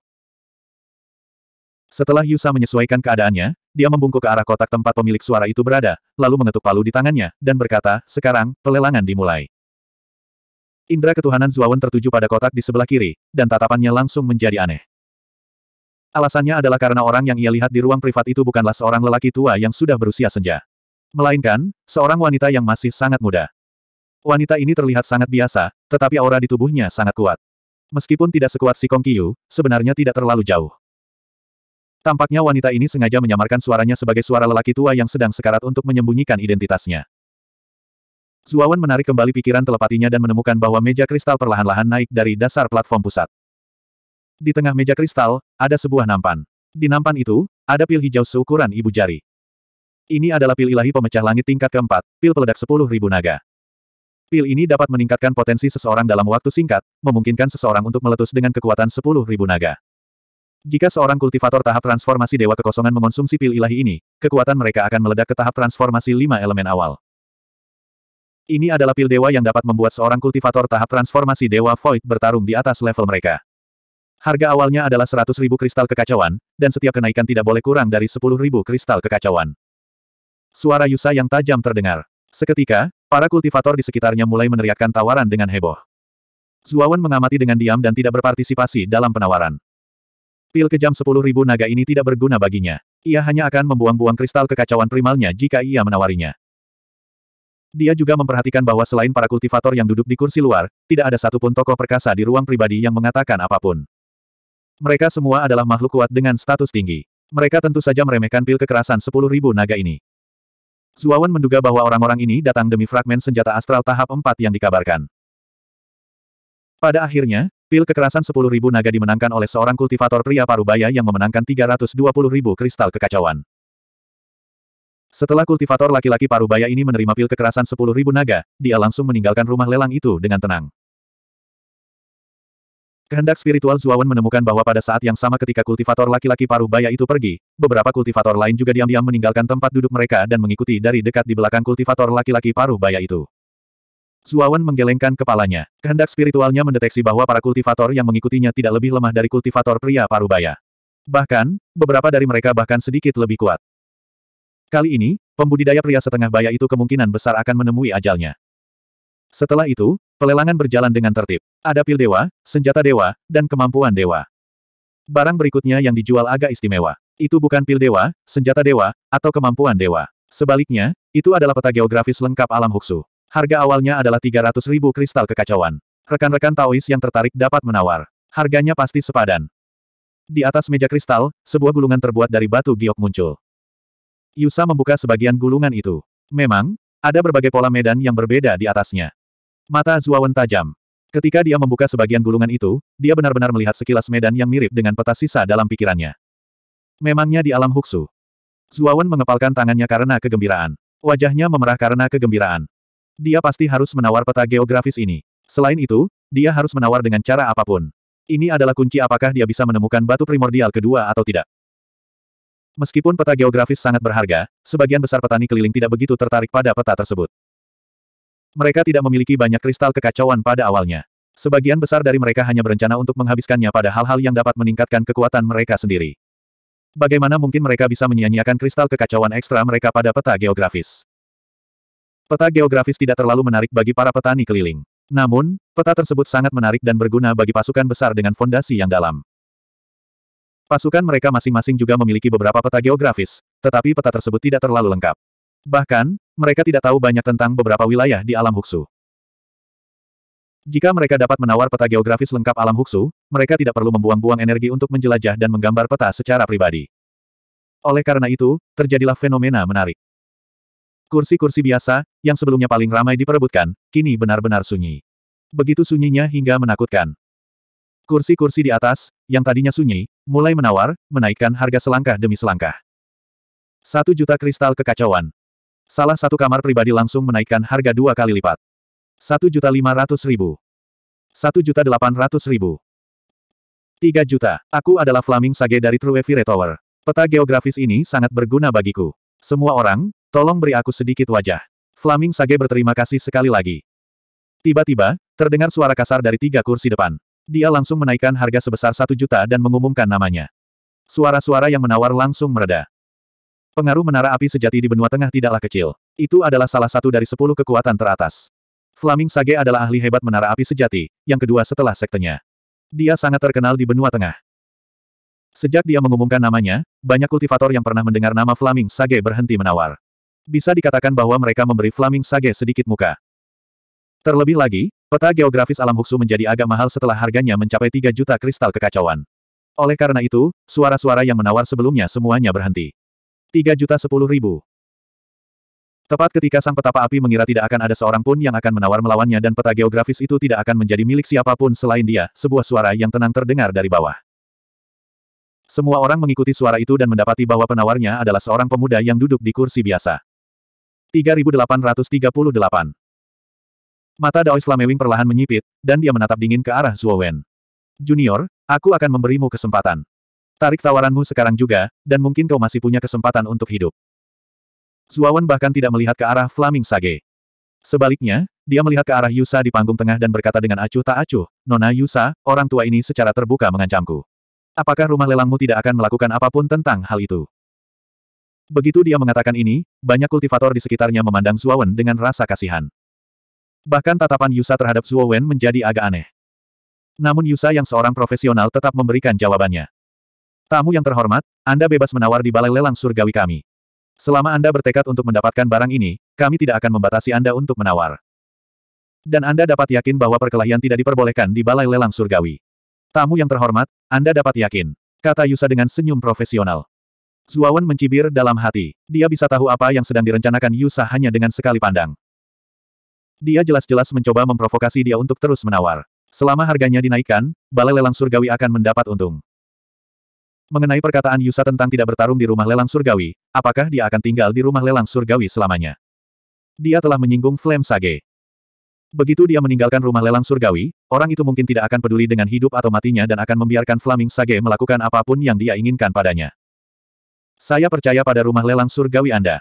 Setelah Yusa menyesuaikan keadaannya, dia membungkuk ke arah kotak tempat pemilik suara itu berada, lalu mengetuk palu di tangannya, dan berkata, sekarang, pelelangan dimulai. Indra ketuhanan Zuawan tertuju pada kotak di sebelah kiri, dan tatapannya langsung menjadi aneh. Alasannya adalah karena orang yang ia lihat di ruang privat itu bukanlah seorang lelaki tua yang sudah berusia senja. Melainkan, seorang wanita yang masih sangat muda. Wanita ini terlihat sangat biasa, tetapi aura di tubuhnya sangat kuat. Meskipun tidak sekuat si Kong Qiu, sebenarnya tidak terlalu jauh. Tampaknya wanita ini sengaja menyamarkan suaranya sebagai suara lelaki tua yang sedang sekarat untuk menyembunyikan identitasnya. Zuawan menarik kembali pikiran telepatinya dan menemukan bahwa meja kristal perlahan-lahan naik dari dasar platform pusat. Di tengah meja kristal, ada sebuah nampan. Di nampan itu, ada pil hijau seukuran ibu jari. Ini adalah pil ilahi pemecah langit tingkat keempat, pil peledak 10.000 naga. Pil ini dapat meningkatkan potensi seseorang dalam waktu singkat, memungkinkan seseorang untuk meletus dengan kekuatan ribu naga. Jika seorang kultivator tahap transformasi dewa kekosongan mengonsumsi pil ilahi ini, kekuatan mereka akan meledak ke tahap transformasi lima elemen awal. Ini adalah pil dewa yang dapat membuat seorang kultivator tahap transformasi dewa void bertarung di atas level mereka. Harga awalnya adalah ribu kristal kekacauan, dan setiap kenaikan tidak boleh kurang dari ribu kristal kekacauan. Suara Yusa yang tajam terdengar. Seketika, para kultivator di sekitarnya mulai meneriakkan tawaran dengan heboh. Zuawan mengamati dengan diam dan tidak berpartisipasi dalam penawaran. Pil kejam ribu naga ini tidak berguna baginya. Ia hanya akan membuang-buang kristal kekacauan primalnya jika ia menawarinya. Dia juga memperhatikan bahwa selain para kultivator yang duduk di kursi luar, tidak ada satupun tokoh perkasa di ruang pribadi yang mengatakan apapun. Mereka semua adalah makhluk kuat dengan status tinggi. Mereka tentu saja meremehkan pil kekerasan 10.000 naga ini. Zuawan menduga bahwa orang-orang ini datang demi fragmen senjata astral tahap 4 yang dikabarkan. Pada akhirnya, pil kekerasan 10.000 naga dimenangkan oleh seorang kultivator pria parubaya yang memenangkan 320.000 kristal kekacauan. Setelah kultivator laki-laki parubaya ini menerima pil kekerasan 10.000 naga, dia langsung meninggalkan rumah lelang itu dengan tenang. Kehendak spiritual Zuawan menemukan bahwa pada saat yang sama ketika kultivator laki-laki paruh baya itu pergi, beberapa kultivator lain juga diam-diam meninggalkan tempat duduk mereka dan mengikuti dari dekat di belakang kultivator laki-laki paruh baya itu. Zuawan menggelengkan kepalanya. Kehendak spiritualnya mendeteksi bahwa para kultivator yang mengikutinya tidak lebih lemah dari kultivator pria paruh baya. Bahkan, beberapa dari mereka bahkan sedikit lebih kuat. Kali ini, pembudidaya pria setengah baya itu kemungkinan besar akan menemui ajalnya. Setelah itu, pelelangan berjalan dengan tertib. Ada pil dewa, senjata dewa, dan kemampuan dewa. Barang berikutnya yang dijual agak istimewa. Itu bukan pil dewa, senjata dewa, atau kemampuan dewa. Sebaliknya, itu adalah peta geografis lengkap alam Huksu. Harga awalnya adalah 300 ribu kristal kekacauan. Rekan-rekan Taois yang tertarik dapat menawar. Harganya pasti sepadan. Di atas meja kristal, sebuah gulungan terbuat dari batu giok muncul. Yusa membuka sebagian gulungan itu. Memang, ada berbagai pola medan yang berbeda di atasnya. Mata Zuawan tajam. Ketika dia membuka sebagian gulungan itu, dia benar-benar melihat sekilas medan yang mirip dengan peta sisa dalam pikirannya. Memangnya di alam huksu. Zuawan mengepalkan tangannya karena kegembiraan. Wajahnya memerah karena kegembiraan. Dia pasti harus menawar peta geografis ini. Selain itu, dia harus menawar dengan cara apapun. Ini adalah kunci apakah dia bisa menemukan batu primordial kedua atau tidak. Meskipun peta geografis sangat berharga, sebagian besar petani keliling tidak begitu tertarik pada peta tersebut. Mereka tidak memiliki banyak kristal kekacauan pada awalnya. Sebagian besar dari mereka hanya berencana untuk menghabiskannya pada hal-hal yang dapat meningkatkan kekuatan mereka sendiri. Bagaimana mungkin mereka bisa menyia-nyiakan kristal kekacauan ekstra mereka pada peta geografis? Peta geografis tidak terlalu menarik bagi para petani keliling. Namun, peta tersebut sangat menarik dan berguna bagi pasukan besar dengan fondasi yang dalam. Pasukan mereka masing-masing juga memiliki beberapa peta geografis, tetapi peta tersebut tidak terlalu lengkap. Bahkan, mereka tidak tahu banyak tentang beberapa wilayah di alam Huksu. Jika mereka dapat menawar peta geografis lengkap alam Huksu, mereka tidak perlu membuang-buang energi untuk menjelajah dan menggambar peta secara pribadi. Oleh karena itu, terjadilah fenomena menarik. Kursi-kursi biasa, yang sebelumnya paling ramai diperebutkan, kini benar-benar sunyi. Begitu sunyinya hingga menakutkan. Kursi-kursi di atas, yang tadinya sunyi, mulai menawar, menaikkan harga selangkah demi selangkah. Satu juta kristal kekacauan. Salah satu kamar pribadi langsung menaikkan harga dua kali lipat. Satu juta lima ratus ribu, satu juta. delapan ratus ribu, tiga juta. Aku adalah Flaming Sage dari True Fire Tower. Peta geografis ini sangat berguna bagiku. Semua orang, tolong beri aku sedikit wajah. Flaming Sage berterima kasih sekali lagi. Tiba-tiba, terdengar suara kasar dari tiga kursi depan. Dia langsung menaikkan harga sebesar satu juta dan mengumumkan namanya. Suara-suara yang menawar langsung mereda. Pengaruh menara api sejati di benua tengah tidaklah kecil. Itu adalah salah satu dari sepuluh kekuatan teratas. Flaming Sage adalah ahli hebat menara api sejati, yang kedua setelah sektenya. Dia sangat terkenal di benua tengah. Sejak dia mengumumkan namanya, banyak kultivator yang pernah mendengar nama Flaming Sage berhenti menawar. Bisa dikatakan bahwa mereka memberi Flaming Sage sedikit muka. Terlebih lagi, Peta geografis alam Huxu menjadi agak mahal setelah harganya mencapai 3 juta kristal kekacauan. Oleh karena itu, suara-suara yang menawar sebelumnya semuanya berhenti. Tiga juta sepuluh ribu. Tepat ketika sang petapa api mengira tidak akan ada seorang pun yang akan menawar melawannya dan peta geografis itu tidak akan menjadi milik siapapun selain dia, sebuah suara yang tenang terdengar dari bawah. Semua orang mengikuti suara itu dan mendapati bahwa penawarnya adalah seorang pemuda yang duduk di kursi biasa. 3838 Mata Daois Flamewing perlahan menyipit, dan dia menatap dingin ke arah Zhuo Wen. Junior, aku akan memberimu kesempatan. Tarik tawaranmu sekarang juga, dan mungkin kau masih punya kesempatan untuk hidup. Zuawan bahkan tidak melihat ke arah Flaming Sage. Sebaliknya, dia melihat ke arah Yusa di panggung tengah dan berkata dengan acuh tak acuh, Nona Yusa, orang tua ini secara terbuka mengancamku. Apakah rumah lelangmu tidak akan melakukan apapun tentang hal itu? Begitu dia mengatakan ini, banyak kultivator di sekitarnya memandang Zuawan dengan rasa kasihan. Bahkan tatapan Yusa terhadap Zuawan menjadi agak aneh. Namun Yusa yang seorang profesional tetap memberikan jawabannya. Tamu yang terhormat, Anda bebas menawar di balai lelang surgawi kami. Selama Anda bertekad untuk mendapatkan barang ini, kami tidak akan membatasi Anda untuk menawar. Dan Anda dapat yakin bahwa perkelahian tidak diperbolehkan di balai lelang surgawi. Tamu yang terhormat, Anda dapat yakin. Kata Yusa dengan senyum profesional. Zuawan mencibir dalam hati. Dia bisa tahu apa yang sedang direncanakan Yusa hanya dengan sekali pandang. Dia jelas-jelas mencoba memprovokasi dia untuk terus menawar. Selama harganya dinaikkan, balai lelang surgawi akan mendapat untung. Mengenai perkataan Yusa tentang tidak bertarung di rumah lelang surgawi, apakah dia akan tinggal di rumah lelang surgawi selamanya? Dia telah menyinggung Flame Sage. Begitu dia meninggalkan rumah lelang surgawi, orang itu mungkin tidak akan peduli dengan hidup atau matinya dan akan membiarkan Flaming Sage melakukan apapun yang dia inginkan padanya. Saya percaya pada rumah lelang surgawi Anda.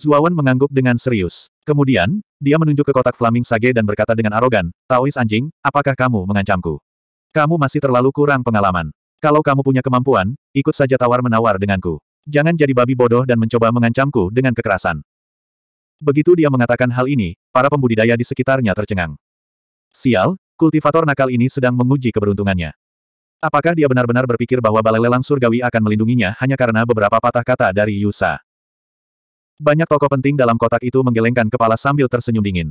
Zuawan mengangguk dengan serius. Kemudian, dia menunjuk ke kotak Flaming Sage dan berkata dengan arogan, Taois anjing, apakah kamu mengancamku? Kamu masih terlalu kurang pengalaman. Kalau kamu punya kemampuan, ikut saja tawar-menawar denganku. Jangan jadi babi bodoh dan mencoba mengancamku dengan kekerasan. Begitu dia mengatakan hal ini, para pembudidaya di sekitarnya tercengang. Sial, kultivator nakal ini sedang menguji keberuntungannya. Apakah dia benar-benar berpikir bahwa balai lelang surgawi akan melindunginya hanya karena beberapa patah kata dari Yusa? Banyak tokoh penting dalam kotak itu menggelengkan kepala sambil tersenyum dingin.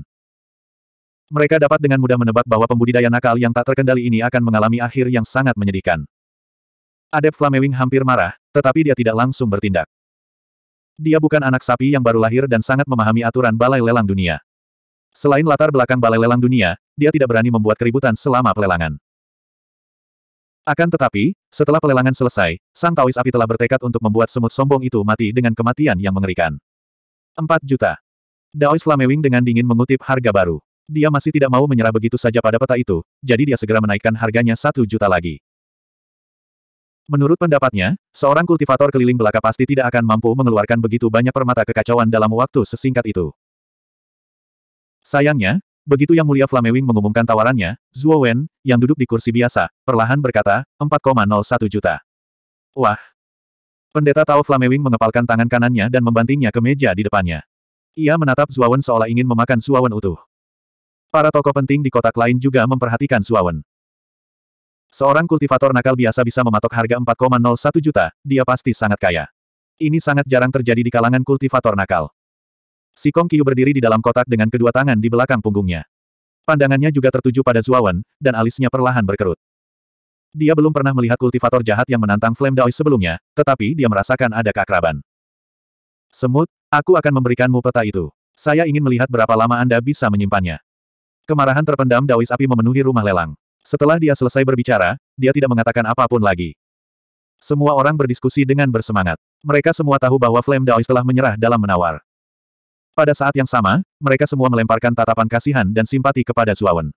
Mereka dapat dengan mudah menebak bahwa pembudidaya nakal yang tak terkendali ini akan mengalami akhir yang sangat menyedihkan. Adep Flamewing hampir marah, tetapi dia tidak langsung bertindak. Dia bukan anak sapi yang baru lahir dan sangat memahami aturan balai lelang dunia. Selain latar belakang balai lelang dunia, dia tidak berani membuat keributan selama pelelangan. Akan tetapi, setelah pelelangan selesai, Sang Taois Api telah bertekad untuk membuat semut sombong itu mati dengan kematian yang mengerikan. 4 juta. Daois Flamewing dengan dingin mengutip harga baru. Dia masih tidak mau menyerah begitu saja pada peta itu, jadi dia segera menaikkan harganya satu juta lagi. Menurut pendapatnya, seorang kultivator keliling belaka pasti tidak akan mampu mengeluarkan begitu banyak permata kekacauan dalam waktu sesingkat itu. Sayangnya, begitu Yang Mulia Flamewing mengumumkan tawarannya, Zhuo Wen, yang duduk di kursi biasa, perlahan berkata, 4,01 juta. Wah! Pendeta Tao Flamewing mengepalkan tangan kanannya dan membantingnya ke meja di depannya. Ia menatap Wen seolah ingin memakan Wen utuh. Para tokoh penting di kotak lain juga memperhatikan Wen. Seorang kultivator nakal biasa bisa mematok harga 4,01 juta, dia pasti sangat kaya. Ini sangat jarang terjadi di kalangan kultivator nakal. Si Kong Qiu berdiri di dalam kotak dengan kedua tangan di belakang punggungnya. Pandangannya juga tertuju pada Zuawan, dan alisnya perlahan berkerut. Dia belum pernah melihat kultivator jahat yang menantang Flame Daoi sebelumnya, tetapi dia merasakan ada keakraban. Semut, aku akan memberikanmu peta itu. Saya ingin melihat berapa lama Anda bisa menyimpannya. Kemarahan terpendam Daois api memenuhi rumah lelang. Setelah dia selesai berbicara, dia tidak mengatakan apapun lagi. Semua orang berdiskusi dengan bersemangat. Mereka semua tahu bahwa Flame Daois telah menyerah dalam menawar. Pada saat yang sama, mereka semua melemparkan tatapan kasihan dan simpati kepada Zuawan.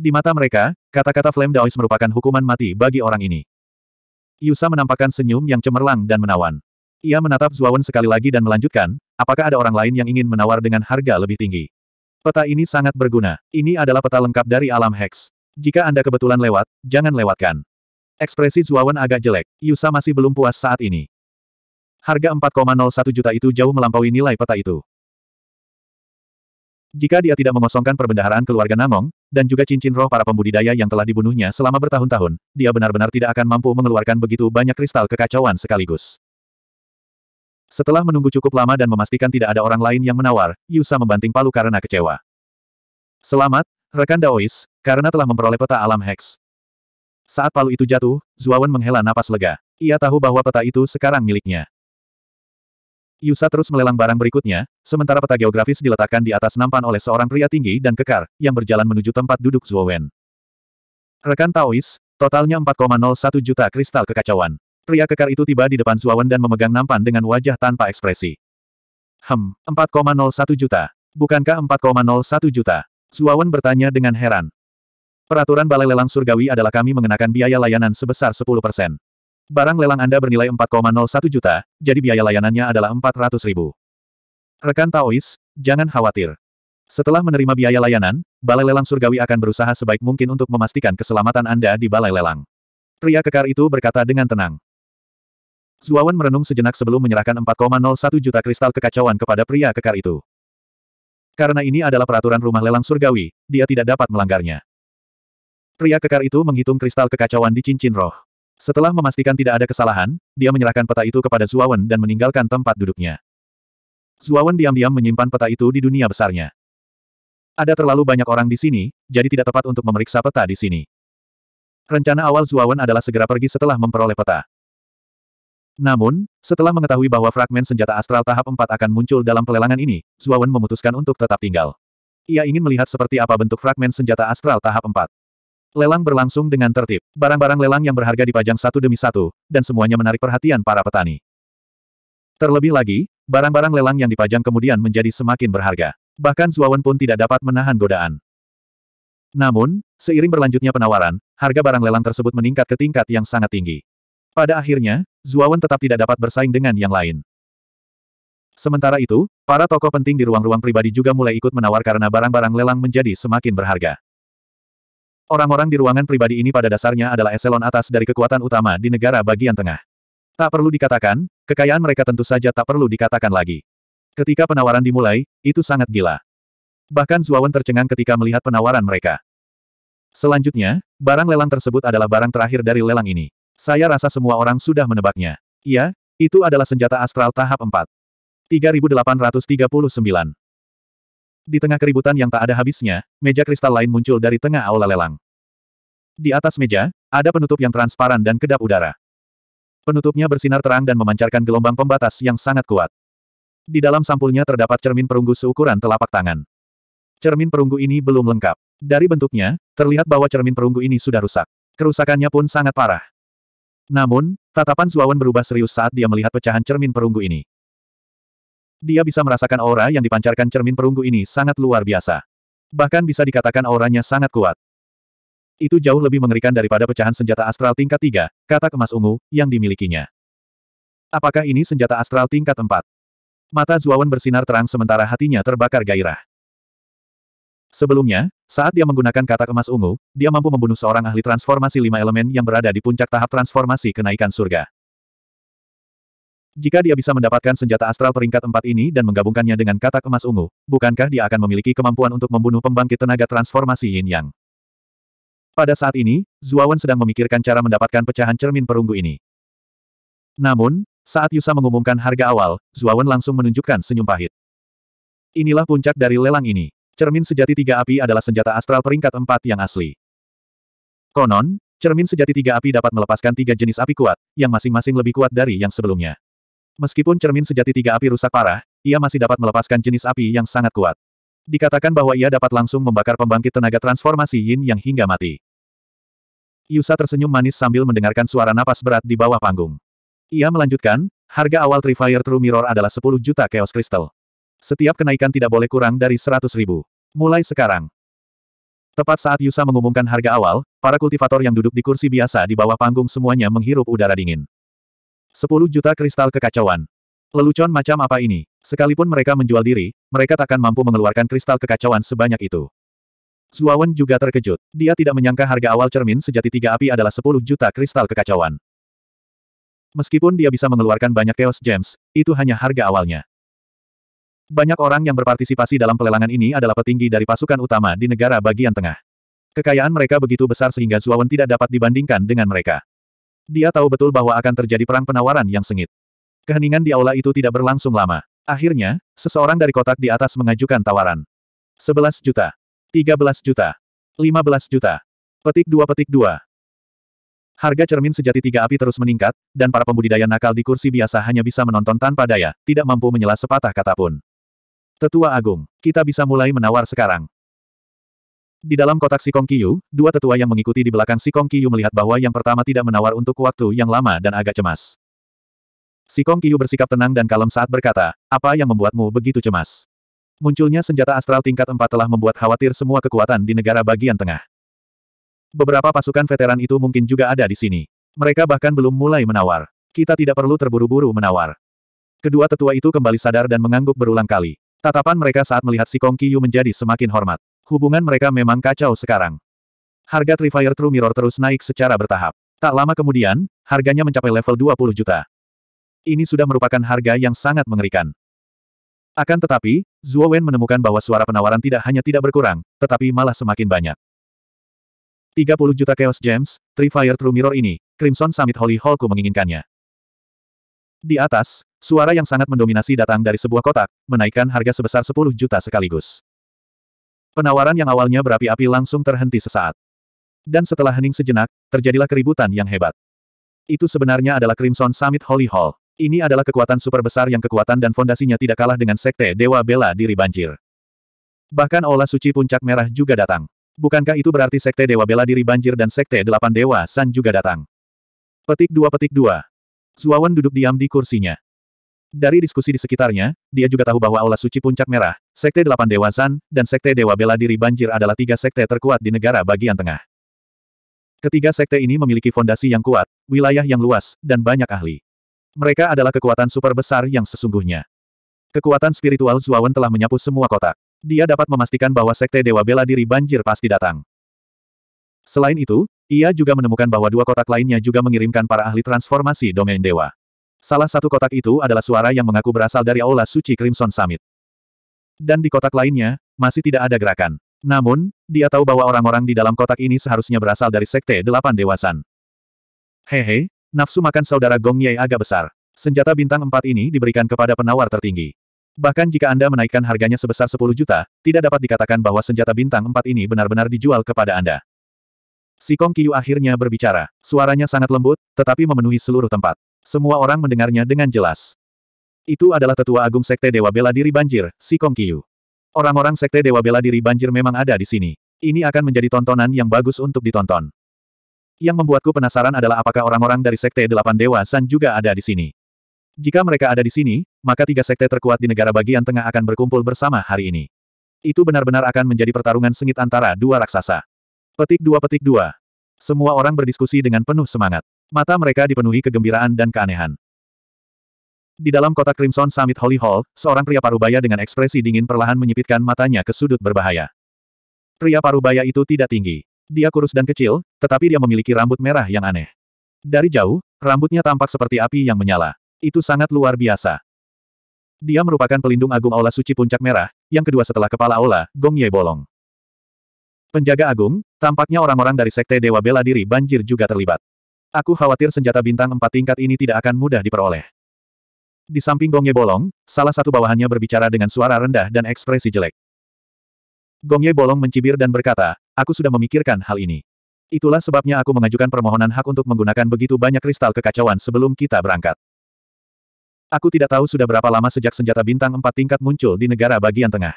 Di mata mereka, kata-kata Flame Daois merupakan hukuman mati bagi orang ini. Yusa menampakkan senyum yang cemerlang dan menawan. Ia menatap Zuawan sekali lagi dan melanjutkan, apakah ada orang lain yang ingin menawar dengan harga lebih tinggi? Peta ini sangat berguna. Ini adalah peta lengkap dari alam Hex. Jika Anda kebetulan lewat, jangan lewatkan. Ekspresi Zuawan agak jelek. Yusa masih belum puas saat ini. Harga 4,01 juta itu jauh melampaui nilai peta itu. Jika dia tidak mengosongkan perbendaharaan keluarga Namong dan juga cincin roh para pembudidaya yang telah dibunuhnya selama bertahun-tahun, dia benar-benar tidak akan mampu mengeluarkan begitu banyak kristal kekacauan sekaligus. Setelah menunggu cukup lama dan memastikan tidak ada orang lain yang menawar, Yusa membanting palu karena kecewa. Selamat, rekan Daois, karena telah memperoleh peta alam Hex. Saat palu itu jatuh, Zuawan menghela napas lega. Ia tahu bahwa peta itu sekarang miliknya. Yusa terus melelang barang berikutnya, sementara peta geografis diletakkan di atas nampan oleh seorang pria tinggi dan kekar, yang berjalan menuju tempat duduk Zuowen. Rekan Taois, totalnya 4,01 juta kristal kekacauan. Pria kekar itu tiba di depan Zuawan dan memegang nampan dengan wajah tanpa ekspresi. Hem, 4,01 juta. Bukankah 4,01 juta? Zuawan bertanya dengan heran. Peraturan Balai Lelang Surgawi adalah kami mengenakan biaya layanan sebesar 10%. Barang lelang Anda bernilai 4,01 juta, jadi biaya layanannya adalah 400 ribu. Rekan Taois, jangan khawatir. Setelah menerima biaya layanan, Balai Lelang Surgawi akan berusaha sebaik mungkin untuk memastikan keselamatan Anda di Balai Lelang. Pria kekar itu berkata dengan tenang. Zuawan merenung sejenak sebelum menyerahkan 4,01 juta kristal kekacauan kepada pria kekar itu. Karena ini adalah peraturan rumah lelang surgawi, dia tidak dapat melanggarnya. Pria kekar itu menghitung kristal kekacauan di cincin roh. Setelah memastikan tidak ada kesalahan, dia menyerahkan peta itu kepada Zuawan dan meninggalkan tempat duduknya. Zuawan diam-diam menyimpan peta itu di dunia besarnya. Ada terlalu banyak orang di sini, jadi tidak tepat untuk memeriksa peta di sini. Rencana awal Zuawan adalah segera pergi setelah memperoleh peta. Namun, setelah mengetahui bahwa fragmen senjata astral tahap 4 akan muncul dalam pelelangan ini, Zuawan memutuskan untuk tetap tinggal. Ia ingin melihat seperti apa bentuk fragmen senjata astral tahap 4. Lelang berlangsung dengan tertib. Barang-barang lelang yang berharga dipajang satu demi satu, dan semuanya menarik perhatian para petani. Terlebih lagi, barang-barang lelang yang dipajang kemudian menjadi semakin berharga. Bahkan Zuawan pun tidak dapat menahan godaan. Namun, seiring berlanjutnya penawaran, harga barang lelang tersebut meningkat ke tingkat yang sangat tinggi. Pada akhirnya, Zuawan tetap tidak dapat bersaing dengan yang lain. Sementara itu, para tokoh penting di ruang-ruang pribadi juga mulai ikut menawar karena barang-barang lelang menjadi semakin berharga. Orang-orang di ruangan pribadi ini pada dasarnya adalah eselon atas dari kekuatan utama di negara bagian tengah. Tak perlu dikatakan, kekayaan mereka tentu saja tak perlu dikatakan lagi. Ketika penawaran dimulai, itu sangat gila. Bahkan Zuawan tercengang ketika melihat penawaran mereka. Selanjutnya, barang lelang tersebut adalah barang terakhir dari lelang ini. Saya rasa semua orang sudah menebaknya. Iya, itu adalah senjata astral tahap 4. 3839. Di tengah keributan yang tak ada habisnya, meja kristal lain muncul dari tengah aula lelang. Di atas meja, ada penutup yang transparan dan kedap udara. Penutupnya bersinar terang dan memancarkan gelombang pembatas yang sangat kuat. Di dalam sampulnya terdapat cermin perunggu seukuran telapak tangan. Cermin perunggu ini belum lengkap. Dari bentuknya, terlihat bahwa cermin perunggu ini sudah rusak. Kerusakannya pun sangat parah. Namun, tatapan Zuawan berubah serius saat dia melihat pecahan cermin perunggu ini. Dia bisa merasakan aura yang dipancarkan cermin perunggu ini sangat luar biasa. Bahkan bisa dikatakan auranya sangat kuat. Itu jauh lebih mengerikan daripada pecahan senjata astral tingkat 3, kata kemas ungu, yang dimilikinya. Apakah ini senjata astral tingkat 4? Mata Zuawan bersinar terang sementara hatinya terbakar gairah. Sebelumnya, saat dia menggunakan kata emas ungu, dia mampu membunuh seorang ahli transformasi lima elemen yang berada di puncak tahap transformasi kenaikan surga. Jika dia bisa mendapatkan senjata astral peringkat empat ini dan menggabungkannya dengan kata emas ungu, bukankah dia akan memiliki kemampuan untuk membunuh pembangkit tenaga transformasi yin yang? Pada saat ini, Zuawan sedang memikirkan cara mendapatkan pecahan cermin perunggu ini. Namun, saat Yusa mengumumkan harga awal, Zuawan langsung menunjukkan senyum pahit. Inilah puncak dari lelang ini cermin sejati tiga api adalah senjata astral peringkat empat yang asli. Konon, cermin sejati tiga api dapat melepaskan tiga jenis api kuat, yang masing-masing lebih kuat dari yang sebelumnya. Meskipun cermin sejati tiga api rusak parah, ia masih dapat melepaskan jenis api yang sangat kuat. Dikatakan bahwa ia dapat langsung membakar pembangkit tenaga transformasi yin yang hingga mati. Yusa tersenyum manis sambil mendengarkan suara napas berat di bawah panggung. Ia melanjutkan, harga awal Trifire True Mirror adalah 10 juta Chaos Crystal. Setiap kenaikan tidak boleh kurang dari 100 ribu. Mulai sekarang. Tepat saat Yusa mengumumkan harga awal, para kultivator yang duduk di kursi biasa di bawah panggung semuanya menghirup udara dingin. 10 juta kristal kekacauan. Lelucon macam apa ini? Sekalipun mereka menjual diri, mereka takkan mampu mengeluarkan kristal kekacauan sebanyak itu. Zuawan juga terkejut. Dia tidak menyangka harga awal cermin sejati tiga api adalah 10 juta kristal kekacauan. Meskipun dia bisa mengeluarkan banyak Chaos Gems, itu hanya harga awalnya. Banyak orang yang berpartisipasi dalam pelelangan ini adalah petinggi dari pasukan utama di negara bagian tengah. Kekayaan mereka begitu besar sehingga Zuawan tidak dapat dibandingkan dengan mereka. Dia tahu betul bahwa akan terjadi perang penawaran yang sengit. Keheningan di aula itu tidak berlangsung lama. Akhirnya, seseorang dari kotak di atas mengajukan tawaran. 11 juta. 13 juta. 15 juta. Petik 2 petik 2. Harga cermin sejati tiga api terus meningkat, dan para pembudidaya nakal di kursi biasa hanya bisa menonton tanpa daya, tidak mampu menyela sepatah kata pun. Tetua Agung, kita bisa mulai menawar sekarang. Di dalam kotak Sikong Kiyu, dua tetua yang mengikuti di belakang Sikong Kiyu melihat bahwa yang pertama tidak menawar untuk waktu yang lama dan agak cemas. Sikong Kiyu bersikap tenang dan kalem saat berkata, apa yang membuatmu begitu cemas? Munculnya senjata astral tingkat 4 telah membuat khawatir semua kekuatan di negara bagian tengah. Beberapa pasukan veteran itu mungkin juga ada di sini. Mereka bahkan belum mulai menawar. Kita tidak perlu terburu-buru menawar. Kedua tetua itu kembali sadar dan mengangguk berulang kali. Tatapan mereka saat melihat si Kong Yu menjadi semakin hormat. Hubungan mereka memang kacau sekarang. Harga Trifire True Mirror terus naik secara bertahap. Tak lama kemudian, harganya mencapai level 20 juta. Ini sudah merupakan harga yang sangat mengerikan. Akan tetapi, Zuo Wen menemukan bahwa suara penawaran tidak hanya tidak berkurang, tetapi malah semakin banyak. 30 juta Chaos Gems, Trifire True Mirror ini, Crimson Summit Holy Hallku menginginkannya. Di atas, Suara yang sangat mendominasi datang dari sebuah kotak, menaikkan harga sebesar 10 juta sekaligus. Penawaran yang awalnya berapi-api langsung terhenti sesaat. Dan setelah hening sejenak, terjadilah keributan yang hebat. Itu sebenarnya adalah Crimson Summit Holy Hall. Ini adalah kekuatan super besar yang kekuatan dan fondasinya tidak kalah dengan sekte Dewa Bela Diri Banjir. Bahkan Aula Suci Puncak Merah juga datang. Bukankah itu berarti sekte Dewa Bela Diri Banjir dan sekte Delapan Dewa San juga datang? Petik dua petik dua. Zuawan duduk diam di kursinya. Dari diskusi di sekitarnya, dia juga tahu bahwa Aula Suci Puncak Merah, Sekte Delapan Dewa Zan, dan Sekte Dewa Bela Diri Banjir adalah tiga sekte terkuat di negara bagian tengah. Ketiga sekte ini memiliki fondasi yang kuat, wilayah yang luas, dan banyak ahli. Mereka adalah kekuatan super besar yang sesungguhnya. Kekuatan spiritual Zuawan telah menyapu semua kotak. Dia dapat memastikan bahwa Sekte Dewa Bela Diri Banjir pasti datang. Selain itu, ia juga menemukan bahwa dua kotak lainnya juga mengirimkan para ahli transformasi domain dewa. Salah satu kotak itu adalah suara yang mengaku berasal dari Aula Suci Crimson Summit. Dan di kotak lainnya, masih tidak ada gerakan. Namun, dia tahu bahwa orang-orang di dalam kotak ini seharusnya berasal dari Sekte Delapan Dewasan. Hehe, nafsu makan saudara Gong Ye agak besar. Senjata bintang empat ini diberikan kepada penawar tertinggi. Bahkan jika Anda menaikkan harganya sebesar 10 juta, tidak dapat dikatakan bahwa senjata bintang empat ini benar-benar dijual kepada Anda. Si Kong Kiyu akhirnya berbicara. Suaranya sangat lembut, tetapi memenuhi seluruh tempat. Semua orang mendengarnya dengan jelas. Itu adalah tetua agung Sekte Dewa Bela Diri Banjir, si Kong Kiyu. Orang-orang Sekte Dewa Bela Diri Banjir memang ada di sini. Ini akan menjadi tontonan yang bagus untuk ditonton. Yang membuatku penasaran adalah apakah orang-orang dari Sekte Delapan Dewa San juga ada di sini. Jika mereka ada di sini, maka tiga sekte terkuat di negara bagian tengah akan berkumpul bersama hari ini. Itu benar-benar akan menjadi pertarungan sengit antara dua raksasa. Petik dua petik dua. Semua orang berdiskusi dengan penuh semangat. Mata mereka dipenuhi kegembiraan dan keanehan. Di dalam kota Crimson Summit Holy Hall, seorang pria parubaya dengan ekspresi dingin perlahan menyipitkan matanya ke sudut berbahaya. Pria parubaya itu tidak tinggi. Dia kurus dan kecil, tetapi dia memiliki rambut merah yang aneh. Dari jauh, rambutnya tampak seperti api yang menyala. Itu sangat luar biasa. Dia merupakan pelindung agung Aula Suci Puncak Merah, yang kedua setelah kepala Aula, Gong Ye Bolong. Penjaga agung, tampaknya orang-orang dari Sekte Dewa Bela Diri Banjir juga terlibat. Aku khawatir senjata bintang empat tingkat ini tidak akan mudah diperoleh. Di samping Gongye bolong, salah satu bawahannya berbicara dengan suara rendah dan ekspresi jelek. Gongye bolong mencibir dan berkata, aku sudah memikirkan hal ini. Itulah sebabnya aku mengajukan permohonan hak untuk menggunakan begitu banyak kristal kekacauan sebelum kita berangkat. Aku tidak tahu sudah berapa lama sejak senjata bintang empat tingkat muncul di negara bagian tengah.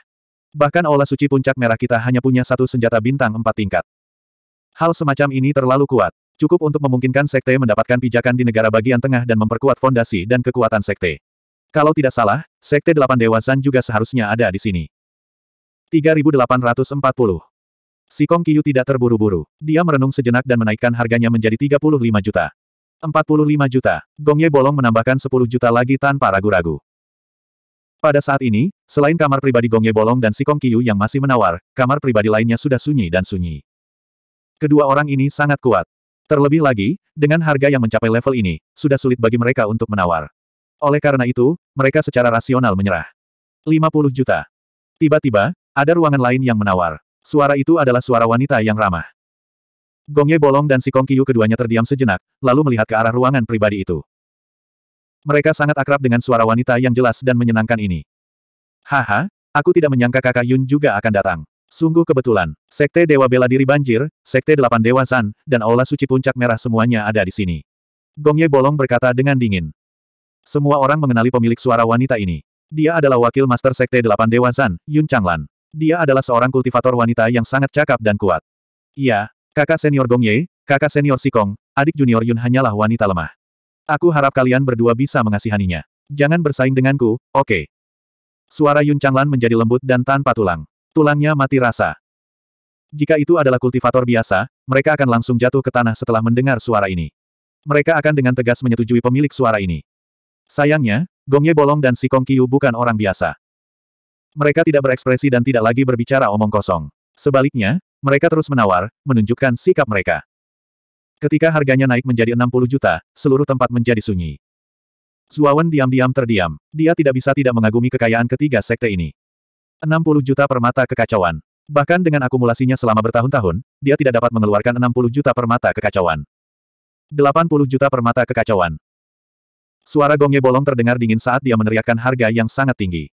Bahkan olah Suci Puncak Merah kita hanya punya satu senjata bintang empat tingkat. Hal semacam ini terlalu kuat. Cukup untuk memungkinkan sekte mendapatkan pijakan di negara bagian tengah dan memperkuat fondasi dan kekuatan sekte. Kalau tidak salah, sekte delapan dewasan juga seharusnya ada di sini. 3840 Si Kong Kiyu tidak terburu-buru. Dia merenung sejenak dan menaikkan harganya menjadi 35 juta. 45 juta. Gong Ye Bolong menambahkan 10 juta lagi tanpa ragu-ragu. Pada saat ini, selain kamar pribadi Gong Ye Bolong dan si Kong Kiyu yang masih menawar, kamar pribadi lainnya sudah sunyi dan sunyi. Kedua orang ini sangat kuat. Terlebih lagi, dengan harga yang mencapai level ini, sudah sulit bagi mereka untuk menawar. Oleh karena itu, mereka secara rasional menyerah. 50 juta. Tiba-tiba, ada ruangan lain yang menawar. Suara itu adalah suara wanita yang ramah. Gongye Bolong dan si Kong Kiyu keduanya terdiam sejenak, lalu melihat ke arah ruangan pribadi itu. Mereka sangat akrab dengan suara wanita yang jelas dan menyenangkan ini. Haha, aku tidak menyangka kakak Yun juga akan datang. Sungguh kebetulan, Sekte Dewa Bela Diri Banjir, Sekte Delapan Dewa San, dan Aula Suci Puncak Merah semuanya ada di sini. Gongye Bolong berkata dengan dingin. Semua orang mengenali pemilik suara wanita ini. Dia adalah wakil master Sekte Delapan Dewa San, Yun Changlan. Dia adalah seorang kultivator wanita yang sangat cakap dan kuat. Iya, kakak senior Gongye, kakak senior Sikong, adik junior Yun hanyalah wanita lemah. Aku harap kalian berdua bisa mengasihaninya. Jangan bersaing denganku, oke. Okay. Suara Yun Changlan menjadi lembut dan tanpa tulang. Tulangnya mati rasa. Jika itu adalah kultivator biasa, mereka akan langsung jatuh ke tanah setelah mendengar suara ini. Mereka akan dengan tegas menyetujui pemilik suara ini. Sayangnya, Gongye Bolong dan si Kong Qiu bukan orang biasa. Mereka tidak berekspresi dan tidak lagi berbicara omong kosong. Sebaliknya, mereka terus menawar, menunjukkan sikap mereka. Ketika harganya naik menjadi 60 juta, seluruh tempat menjadi sunyi. Zuawan diam-diam terdiam. Dia tidak bisa tidak mengagumi kekayaan ketiga sekte ini. 60 juta permata kekacauan. Bahkan dengan akumulasinya selama bertahun-tahun, dia tidak dapat mengeluarkan 60 juta permata kekacauan. 80 juta permata kekacauan. Suara gongnya bolong terdengar dingin saat dia meneriakkan harga yang sangat tinggi.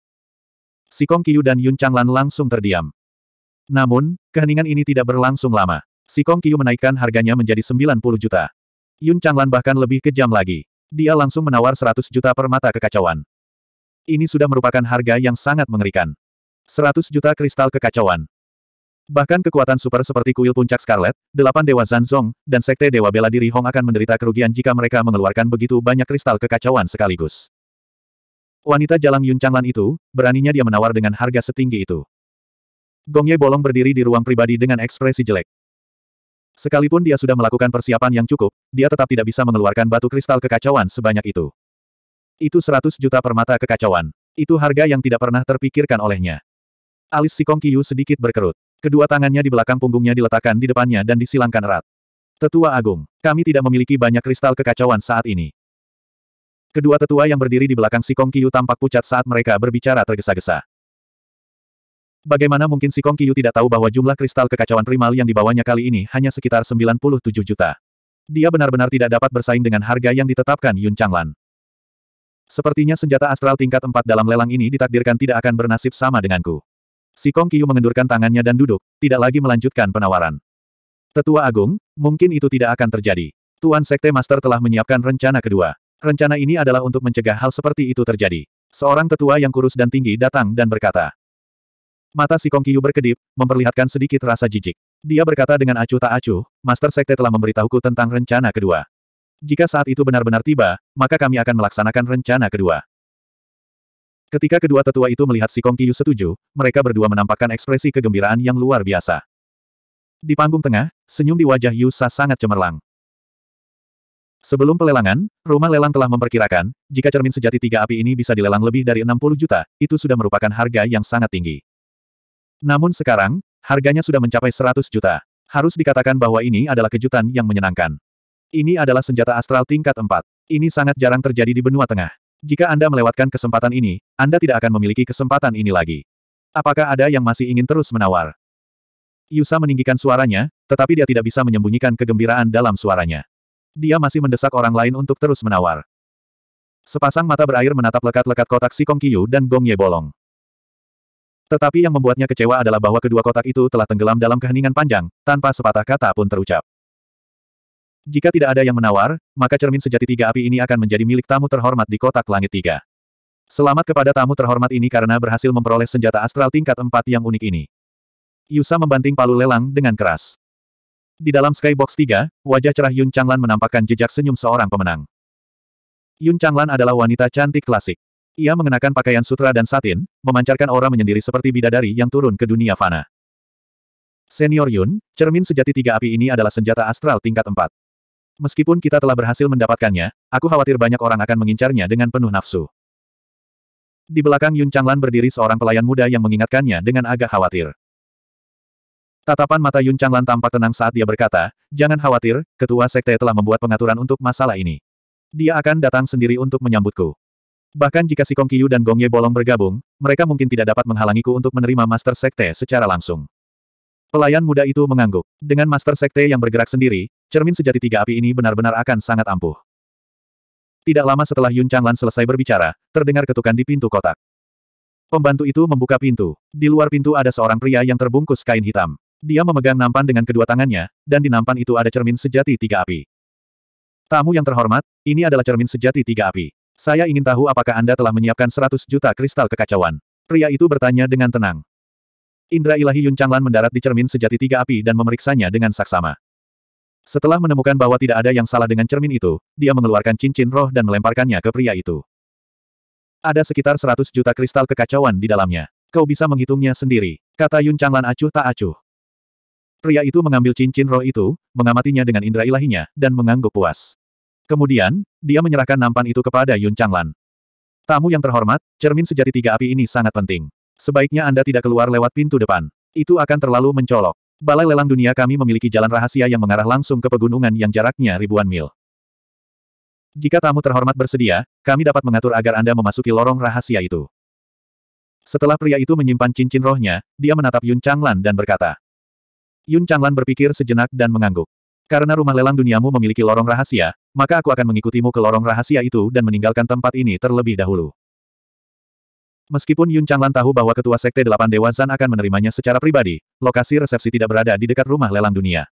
Sikong Kiyu dan Yun Changlan langsung terdiam. Namun, keheningan ini tidak berlangsung lama. Sikong Kiyu menaikkan harganya menjadi 90 juta. Yun Changlan bahkan lebih kejam lagi. Dia langsung menawar 100 juta permata kekacauan. Ini sudah merupakan harga yang sangat mengerikan. 100 juta kristal kekacauan. Bahkan kekuatan super seperti kuil puncak Scarlet, delapan dewa Zanzong, dan sekte dewa bela diri Hong akan menderita kerugian jika mereka mengeluarkan begitu banyak kristal kekacauan sekaligus. Wanita jalang Yun Changlan itu, beraninya dia menawar dengan harga setinggi itu. Gong Ye bolong berdiri di ruang pribadi dengan ekspresi jelek. Sekalipun dia sudah melakukan persiapan yang cukup, dia tetap tidak bisa mengeluarkan batu kristal kekacauan sebanyak itu. Itu 100 juta permata kekacauan. Itu harga yang tidak pernah terpikirkan olehnya. Alis si Kong Kiyu sedikit berkerut. Kedua tangannya di belakang punggungnya diletakkan di depannya dan disilangkan erat. Tetua Agung, kami tidak memiliki banyak kristal kekacauan saat ini. Kedua tetua yang berdiri di belakang si Kong Kiyu tampak pucat saat mereka berbicara tergesa-gesa. Bagaimana mungkin si Kong Kiyu tidak tahu bahwa jumlah kristal kekacauan primal yang dibawanya kali ini hanya sekitar 97 juta. Dia benar-benar tidak dapat bersaing dengan harga yang ditetapkan Yun Changlan. Sepertinya senjata astral tingkat 4 dalam lelang ini ditakdirkan tidak akan bernasib sama denganku. Si Kong Kiyu mengendurkan tangannya dan duduk, tidak lagi melanjutkan penawaran. Tetua Agung, mungkin itu tidak akan terjadi. Tuan Sekte Master telah menyiapkan rencana kedua. Rencana ini adalah untuk mencegah hal seperti itu terjadi. Seorang tetua yang kurus dan tinggi datang dan berkata. Mata si Kong Kiyu berkedip, memperlihatkan sedikit rasa jijik. Dia berkata dengan acuh tak acuh, Master Sekte telah memberitahuku tentang rencana kedua. Jika saat itu benar-benar tiba, maka kami akan melaksanakan rencana kedua. Ketika kedua tetua itu melihat si Kong Qiyu setuju, mereka berdua menampakkan ekspresi kegembiraan yang luar biasa. Di panggung tengah, senyum di wajah Yu Sa sangat cemerlang. Sebelum pelelangan, rumah lelang telah memperkirakan, jika cermin sejati tiga api ini bisa dilelang lebih dari 60 juta, itu sudah merupakan harga yang sangat tinggi. Namun sekarang, harganya sudah mencapai 100 juta. Harus dikatakan bahwa ini adalah kejutan yang menyenangkan. Ini adalah senjata astral tingkat 4. Ini sangat jarang terjadi di benua tengah. Jika Anda melewatkan kesempatan ini, Anda tidak akan memiliki kesempatan ini lagi. Apakah ada yang masih ingin terus menawar? Yusa meninggikan suaranya, tetapi dia tidak bisa menyembunyikan kegembiraan dalam suaranya. Dia masih mendesak orang lain untuk terus menawar. Sepasang mata berair menatap lekat-lekat kotak si Kong Kiyu dan Gong Ye bolong. Tetapi yang membuatnya kecewa adalah bahwa kedua kotak itu telah tenggelam dalam keheningan panjang, tanpa sepatah kata pun terucap. Jika tidak ada yang menawar, maka cermin sejati tiga api ini akan menjadi milik tamu terhormat di kotak langit tiga. Selamat kepada tamu terhormat ini karena berhasil memperoleh senjata astral tingkat empat yang unik ini. Yusa membanting palu lelang dengan keras. Di dalam skybox tiga, wajah cerah Yun Changlan menampakkan jejak senyum seorang pemenang. Yun Changlan adalah wanita cantik klasik. Ia mengenakan pakaian sutra dan satin, memancarkan aura menyendiri seperti bidadari yang turun ke dunia fana. Senior Yun, cermin sejati tiga api ini adalah senjata astral tingkat empat. Meskipun kita telah berhasil mendapatkannya, aku khawatir banyak orang akan mengincarnya dengan penuh nafsu. Di belakang Yun Changlan berdiri seorang pelayan muda yang mengingatkannya dengan agak khawatir. Tatapan mata Yun Changlan tampak tenang saat dia berkata, Jangan khawatir, ketua sekte telah membuat pengaturan untuk masalah ini. Dia akan datang sendiri untuk menyambutku. Bahkan jika si Kong Qiu dan Gong Ye Bolong bergabung, mereka mungkin tidak dapat menghalangiku untuk menerima master sekte secara langsung. Pelayan muda itu mengangguk. Dengan Master Sekte yang bergerak sendiri, cermin sejati tiga api ini benar-benar akan sangat ampuh. Tidak lama setelah Yun Changlan selesai berbicara, terdengar ketukan di pintu kotak. Pembantu itu membuka pintu. Di luar pintu ada seorang pria yang terbungkus kain hitam. Dia memegang nampan dengan kedua tangannya, dan di nampan itu ada cermin sejati tiga api. Tamu yang terhormat, ini adalah cermin sejati tiga api. Saya ingin tahu apakah Anda telah menyiapkan 100 juta kristal kekacauan. Pria itu bertanya dengan tenang. Indra ilahi Yun Changlan mendarat di cermin sejati tiga api dan memeriksanya dengan saksama. Setelah menemukan bahwa tidak ada yang salah dengan cermin itu, dia mengeluarkan cincin roh dan melemparkannya ke pria itu. Ada sekitar 100 juta kristal kekacauan di dalamnya. Kau bisa menghitungnya sendiri, kata Yun Changlan acuh tak acuh. Pria itu mengambil cincin roh itu, mengamatinya dengan indra ilahinya, dan mengangguk puas. Kemudian, dia menyerahkan nampan itu kepada Yun Changlan. Tamu yang terhormat, cermin sejati tiga api ini sangat penting. Sebaiknya Anda tidak keluar lewat pintu depan. Itu akan terlalu mencolok. Balai lelang dunia kami memiliki jalan rahasia yang mengarah langsung ke pegunungan yang jaraknya ribuan mil. Jika tamu terhormat bersedia, kami dapat mengatur agar Anda memasuki lorong rahasia itu. Setelah pria itu menyimpan cincin rohnya, dia menatap Yun Changlan dan berkata. Yun Changlan berpikir sejenak dan mengangguk. Karena rumah lelang duniamu memiliki lorong rahasia, maka aku akan mengikutimu ke lorong rahasia itu dan meninggalkan tempat ini terlebih dahulu. Meskipun Yun Changlan tahu bahwa ketua Sekte Delapan Dewa Zan akan menerimanya secara pribadi, lokasi resepsi tidak berada di dekat rumah lelang dunia.